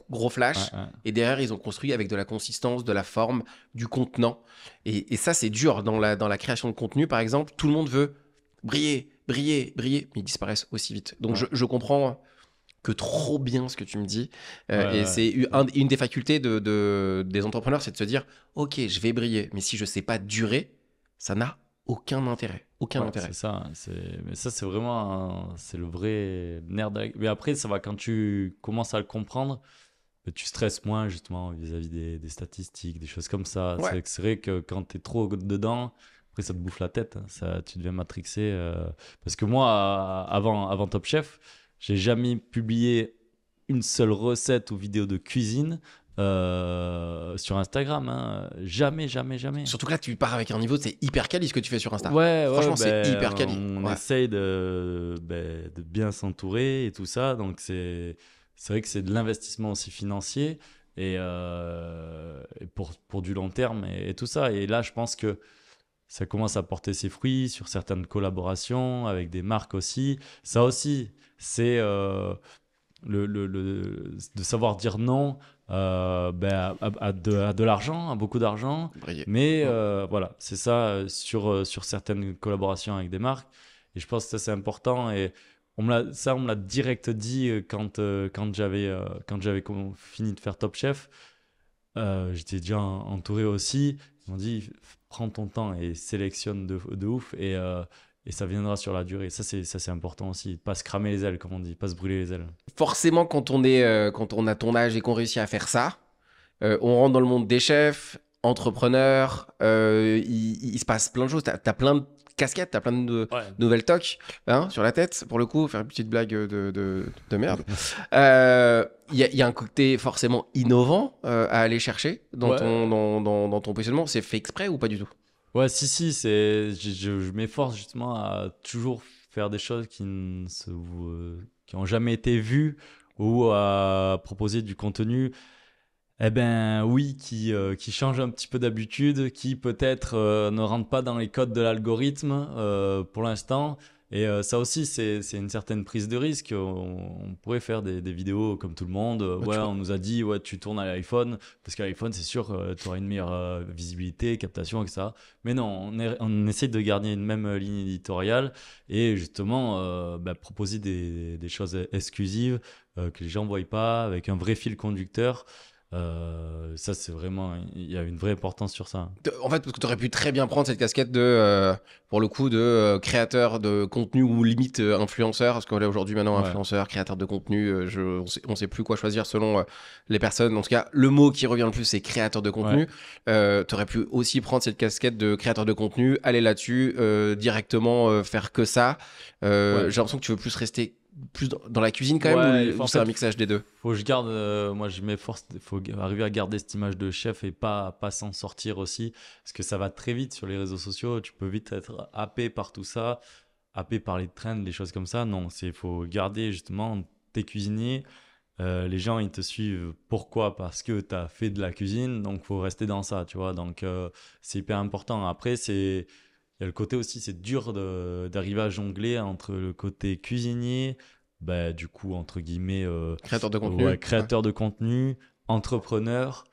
gros flash. Et derrière, ils ont construit avec de la consistance, de la forme, du contenant. Et, ça, c'est dur. Dans la, dans la création de contenu, par exemple, tout le monde veut briller, briller, briller, mais ils disparaissent aussi vite. Donc, je, je comprends hein, que trop bien ce que tu me dis. Euh, et c'est une des facultés de, des entrepreneurs, c'est de se dire, ok, je vais briller, mais si je sais pas durer, ça n'a aucun intérêt. Aucun intérêt. C'est ça. Hein, mais ça, c'est vraiment. C'est le vrai nerf Mais après, ça va quand tu commences à le comprendre, bah, tu stresses moins, justement, vis-à-vis des, statistiques, des choses comme ça. C'est vrai que quand tu es trop dedans, après, ça te bouffe la tête. Hein. Ça, tu deviens matrixé. Euh, parce que moi, avant, avant Top Chef, j'ai jamais publié une seule recette ou vidéo de cuisine. Euh, sur Instagram. Hein. Jamais, jamais, jamais. Surtout que là, tu pars avec un niveau, c'est hyper quali ce que tu fais sur Instagram. Ouais, Franchement, c'est ben, hyper quali. On essaye de, ben, de bien s'entourer et tout ça. Donc, c'est vrai que c'est de l'investissement aussi financier et, euh, pour, du long terme et, tout ça. Et là, je pense que ça commence à porter ses fruits sur certaines collaborations avec des marques aussi. Ça aussi, c'est euh, le, le, le, de savoir dire non euh, ben, à, de, l'argent, à beaucoup d'argent. Mais euh, voilà, c'est ça sur, sur certaines collaborations avec des marques. Et je pense que c'est important. Et on me ça, on me l'a direct dit quand, quand j'avais fini de faire Top Chef. J'étais déjà entouré aussi. Ils m'ont dit prends ton temps et sélectionne de, de ouf. Et, et ça viendra sur la durée. Ça c'est ça c'est important aussi, pas se cramer les ailes comme on dit, pas se brûler les ailes. Forcément quand on est euh, quand on a ton âge et qu'on réussit à faire ça, euh, on rentre dans le monde des chefs, entrepreneurs, euh, il, se passe plein de choses, tu as, plein de casquettes, t'as plein de nouvelles toques hein, sur la tête, pour le coup, faire une petite blague de, de, de merde. Il y, a un côté forcément innovant à aller chercher dans, ton, dans, dans ton positionnement, c'est fait exprès ou pas du tout Ouais, si, si, c'est, je, m'efforce justement à toujours faire des choses qui n'ont euh, ont jamais été vues ou à proposer du contenu. Eh ben oui, qui, euh, change un petit peu d'habitude, qui peut-être euh, ne rentre pas dans les codes de l'algorithme pour l'instant, et euh, ça aussi, c'est une certaine prise de risque. On, pourrait faire des, vidéos comme tout le monde. Euh, on nous a dit, ouais, tu tournes à l'iPhone, parce qu'à l'iPhone, c'est sûr, euh, tu auras une meilleure visibilité, captation, etc. Mais non, on, essaye essaie de garder une même ligne éditoriale et justement bah, proposer des, des, choses exclusives que les gens ne voient pas, avec un vrai fil conducteur. Euh, ça, c'est vraiment. Il y a une vraie importance sur ça. En fait, parce que tu aurais pu très bien prendre cette casquette de, euh, pour le coup, de euh, créateur de contenu ou limite influenceur, parce qu'on est aujourd'hui maintenant influenceur, créateur de contenu, je, on sait, sait plus quoi choisir selon les personnes. En tout cas, le mot qui revient le plus, c'est créateur de contenu. tu aurais pu aussi prendre cette casquette de créateur de contenu, aller là-dessus, directement faire que ça. J'ai l'impression que tu veux plus rester plus dans la cuisine quand même ou, c'est un mixage des deux Faut je garde, euh, moi je m'efforce, faut arriver à garder cette image de chef et pas pas s'en sortir aussi parce que ça va très vite sur les réseaux sociaux, tu peux vite être happé par tout ça, happé par les trends, les choses comme ça. Non, c'est faut garder justement tes cuisiniers. Euh, les gens ils te suivent pourquoi Parce que tu as fait de la cuisine, donc faut rester dans ça, tu vois. Donc euh, c'est hyper important. Après c'est il y a le côté aussi, c'est dur d'arriver à jongler entre le côté cuisinier, bah, du coup, entre guillemets, euh, créateur de contenu, créateur de contenu entrepreneur.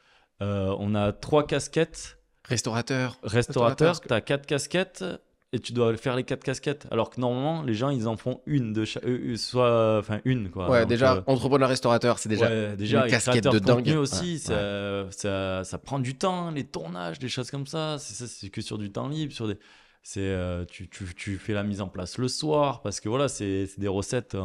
Euh, on a trois casquettes. Restaurateur. Restaurateur, tu as quatre casquettes et tu dois faire les quatre casquettes. Alors que normalement, les gens, ils en font une de chaque, euh, soit, enfin une quoi. Ouais, déjà, entrepreneur restaurateur, c'est déjà, une casquette de dingue. aussi, ça, Ça, ça, prend du temps, les tournages, des choses comme ça. C'est que sur du temps libre, sur des c'est euh, tu, tu, tu, fais la mise en place le soir parce que voilà c'est des recettes hein,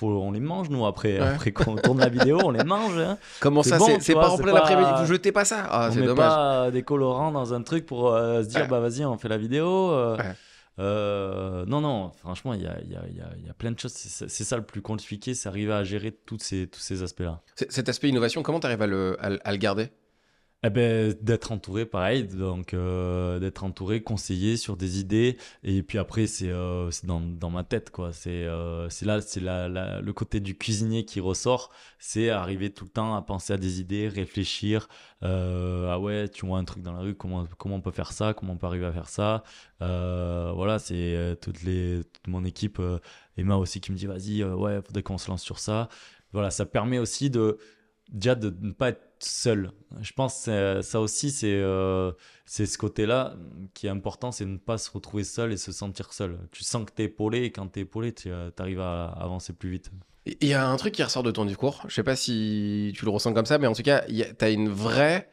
on, on les mange nous après après qu'on tourne la vidéo on les mange hein. comment ça c'est c'est pas en plein après midi vous jetez pas ça ah, c'est dommage pas des colorants dans un truc pour euh, se dire bah vas-y on fait la vidéo euh, non non franchement il y a, y, a, plein de choses c'est ça le plus compliqué c'est arriver à gérer toutes ces, tous ces aspects là cet aspect innovation comment tu arrives à le garder eh ben, d'être entouré, pareil, donc euh, d'être entouré, conseillé sur des idées, et puis après c'est euh, dans, dans, ma tête quoi. C'est euh, c'est là c'est la, le côté du cuisinier qui ressort, c'est arriver tout le temps à penser à des idées, réfléchir. ah ouais, tu vois un truc dans la rue, comment comment on peut faire ça, comment on peut arriver à faire ça. voilà, c'est toutes les toute mon équipe, Emma aussi qui me dit vas-y, ouais, faudrait qu'on se lance sur ça. Voilà, ça permet aussi de déjà de ne pas être seul. Je pense que ça aussi, c'est euh, c'est ce côté-là qui est important, c'est ne pas se retrouver seul et se sentir seul. Tu sens que tu es épaulé et quand tu es épaulé, tu euh, arrives à avancer plus vite. Il y a un truc qui ressort de ton discours, je sais pas si tu le ressens comme ça, mais en tout cas, tu as une vraie...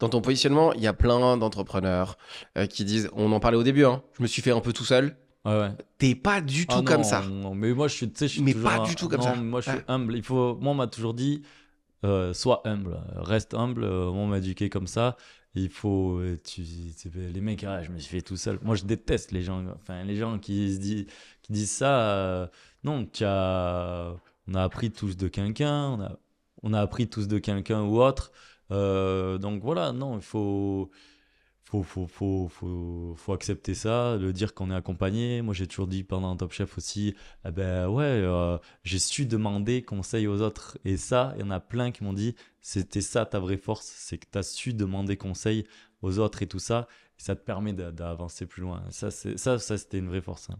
Dans ton positionnement, il y a plein d'entrepreneurs euh, qui disent, on en parlait au début, hein, je me suis fait un peu tout seul, Ouais, ouais. T'es pas du ah tout comme ça. Non, mais moi je suis, mais pas du tout comme ça. Moi je suis ah. humble. Il faut, moi on m'a toujours dit, soit euh, sois humble, reste humble. on euh, m'a éduqué comme ça. Il faut. Euh, tu, les mecs, ah, je me suis fait tout seul. Moi, je déteste les gens. Enfin, les gens qui, se disent, qui disent ça. non, tu as, on a appris tous de quelqu'un. On a, on a appris tous de quelqu'un ou autre. donc voilà, non, il faut faut, faut, faut, faut, accepter ça, le dire qu'on est accompagné. Moi, j'ai toujours dit pendant Top Chef aussi, ah ben ouais, euh, j'ai su demander conseil aux autres. Et ça, il y en a plein qui m'ont dit, c'était ça ta vraie force, c'est que tu as su demander conseil aux autres et tout ça. ça te permet d'avancer plus loin. Ça, ça, ça c'était une vraie force. Hein.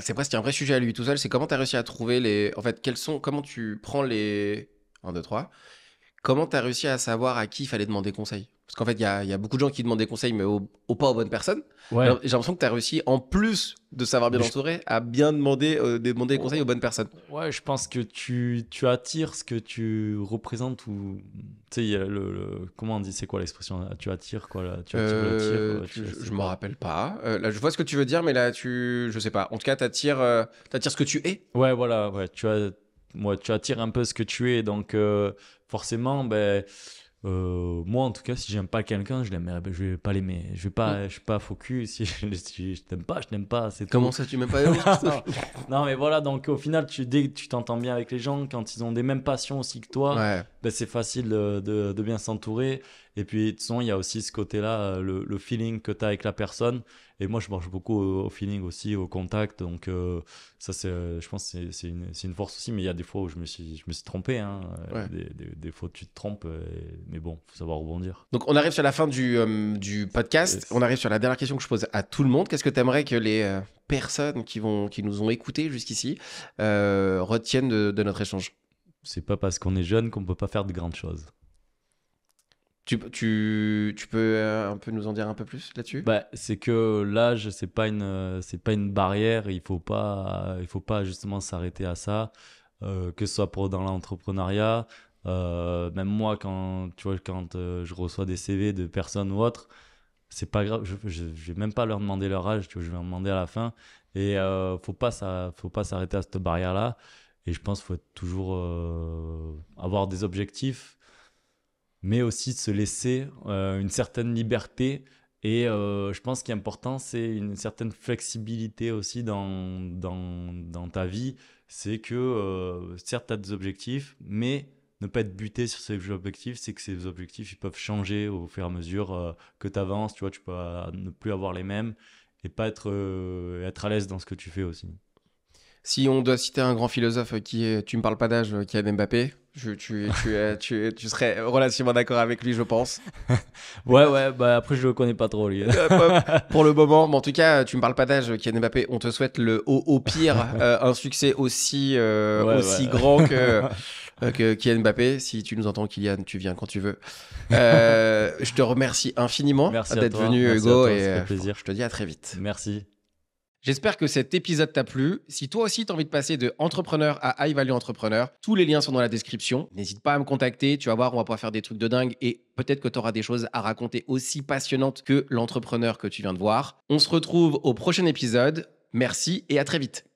C'est presque un vrai sujet à lui tout seul. C'est comment tu as réussi à trouver les. En fait, quels sont. Comment tu prends les. 1, 2, 3. Comment tu as réussi à savoir à qui il fallait demander conseil parce qu'en fait, il y, a, beaucoup de gens qui demandent des conseils, mais pas aux bonnes personnes. J'ai l'impression que tu as réussi, en plus de savoir bien entourer, à bien demander, euh, demander des oh. conseils aux bonnes personnes. Ouais, je pense que tu, attires ce que tu représentes ou. Tu sais, le, le, comment on dit, c'est quoi l'expression Tu attires quoi là tu attires, euh, euh, Je me rappelle pas. là, je vois ce que tu veux dire, mais là, tu. Je sais pas. En tout cas, tu attires, attires, ce que tu es. Ouais, voilà. Ouais, tu, tu attires un peu ce que tu es. Donc, forcément, ben. Euh, moi en tout cas si j'aime pas quelqu'un je je vais pas l'aimer je vais pas je suis pas focus si je, t'aime pas je t'aime pas c'est comment ça tu m'aimes pas non. mais voilà donc au final tu dès que tu t'entends bien avec les gens quand ils ont des mêmes passions aussi que toi ben, c'est facile de, bien s'entourer et puis de toute façon il y a aussi ce côté là euh, le, le feeling que tu as avec la personne et moi, je marche beaucoup au, feeling aussi, au contact. Donc, euh, ça, c'est, je pense que c'est, une, force aussi. Mais il y a des fois où je me suis, je me suis trompé. Hein. Euh, des, des, des, fois, tu te trompes. Euh, mais bon, faut savoir rebondir. Donc, on arrive sur la fin du, podcast. On arrive sur la dernière question que je pose à tout le monde. Qu'est-ce que tu aimerais que les personnes qui, vont, qui nous ont écoutés jusqu'ici retiennent de, de notre échange C'est pas parce qu'on est jeune qu'on peut pas faire de grandes choses. Tu, tu, tu, peux euh, un peu nous en dire un peu plus là-dessus bah, C'est que l'âge, c'est pas une, euh, c'est pas une barrière. Il faut pas, il faut pas justement s'arrêter à ça. Euh, que ce soit pour dans l'entrepreneuriat, même moi quand tu vois quand je reçois des CV de personnes ou autres, c'est pas grave. Je, ne vais même pas leur demander leur âge. je vais leur demander à la fin. Et faut pas ça, faut pas s'arrêter à cette barrière-là. Et je pense qu'il faut toujours avoir des objectifs mais aussi de se laisser euh, une certaine liberté. Et euh, je pense qu'il est important, c'est une certaine flexibilité aussi dans, dans, dans ta vie. C'est que, euh, certes, tu as des objectifs, mais ne pas être buté sur ces objectifs, c'est que ces objectifs, ils peuvent changer au fur et à mesure que tu avances. Tu vois, tu peux ne plus avoir les mêmes et pas être, être à l'aise dans ce que tu fais aussi. Si on doit citer un grand philosophe qui est, tu me parles pas d'âge, qui est euh, Mbappé, je, tu, serais relativement d'accord avec lui, je pense. ouais, ouais, bah après, je le connais pas trop, lui. Euh, pour le moment, mais en tout cas, tu me parles pas d'âge, est euh, Mbappé. On te souhaite le, au, pire un succès aussi, aussi grand que, Kian Mbappé. Si tu nous entends, Kylian, tu viens quand tu veux. je te remercie infiniment d'être venu, Hugo. Toi, et plaisir. je te dis à très vite. Merci. J'espère que cet épisode t'a plu. Si toi aussi t'as envie de passer de entrepreneur à high value entrepreneur, tous les liens sont dans la description. N'hésite pas à me contacter, tu vas voir, on va pouvoir faire des trucs de dingue et peut-être que tu auras des choses à raconter aussi passionnantes que l'entrepreneur que tu viens de voir. On se retrouve au prochain épisode. Merci et à très vite.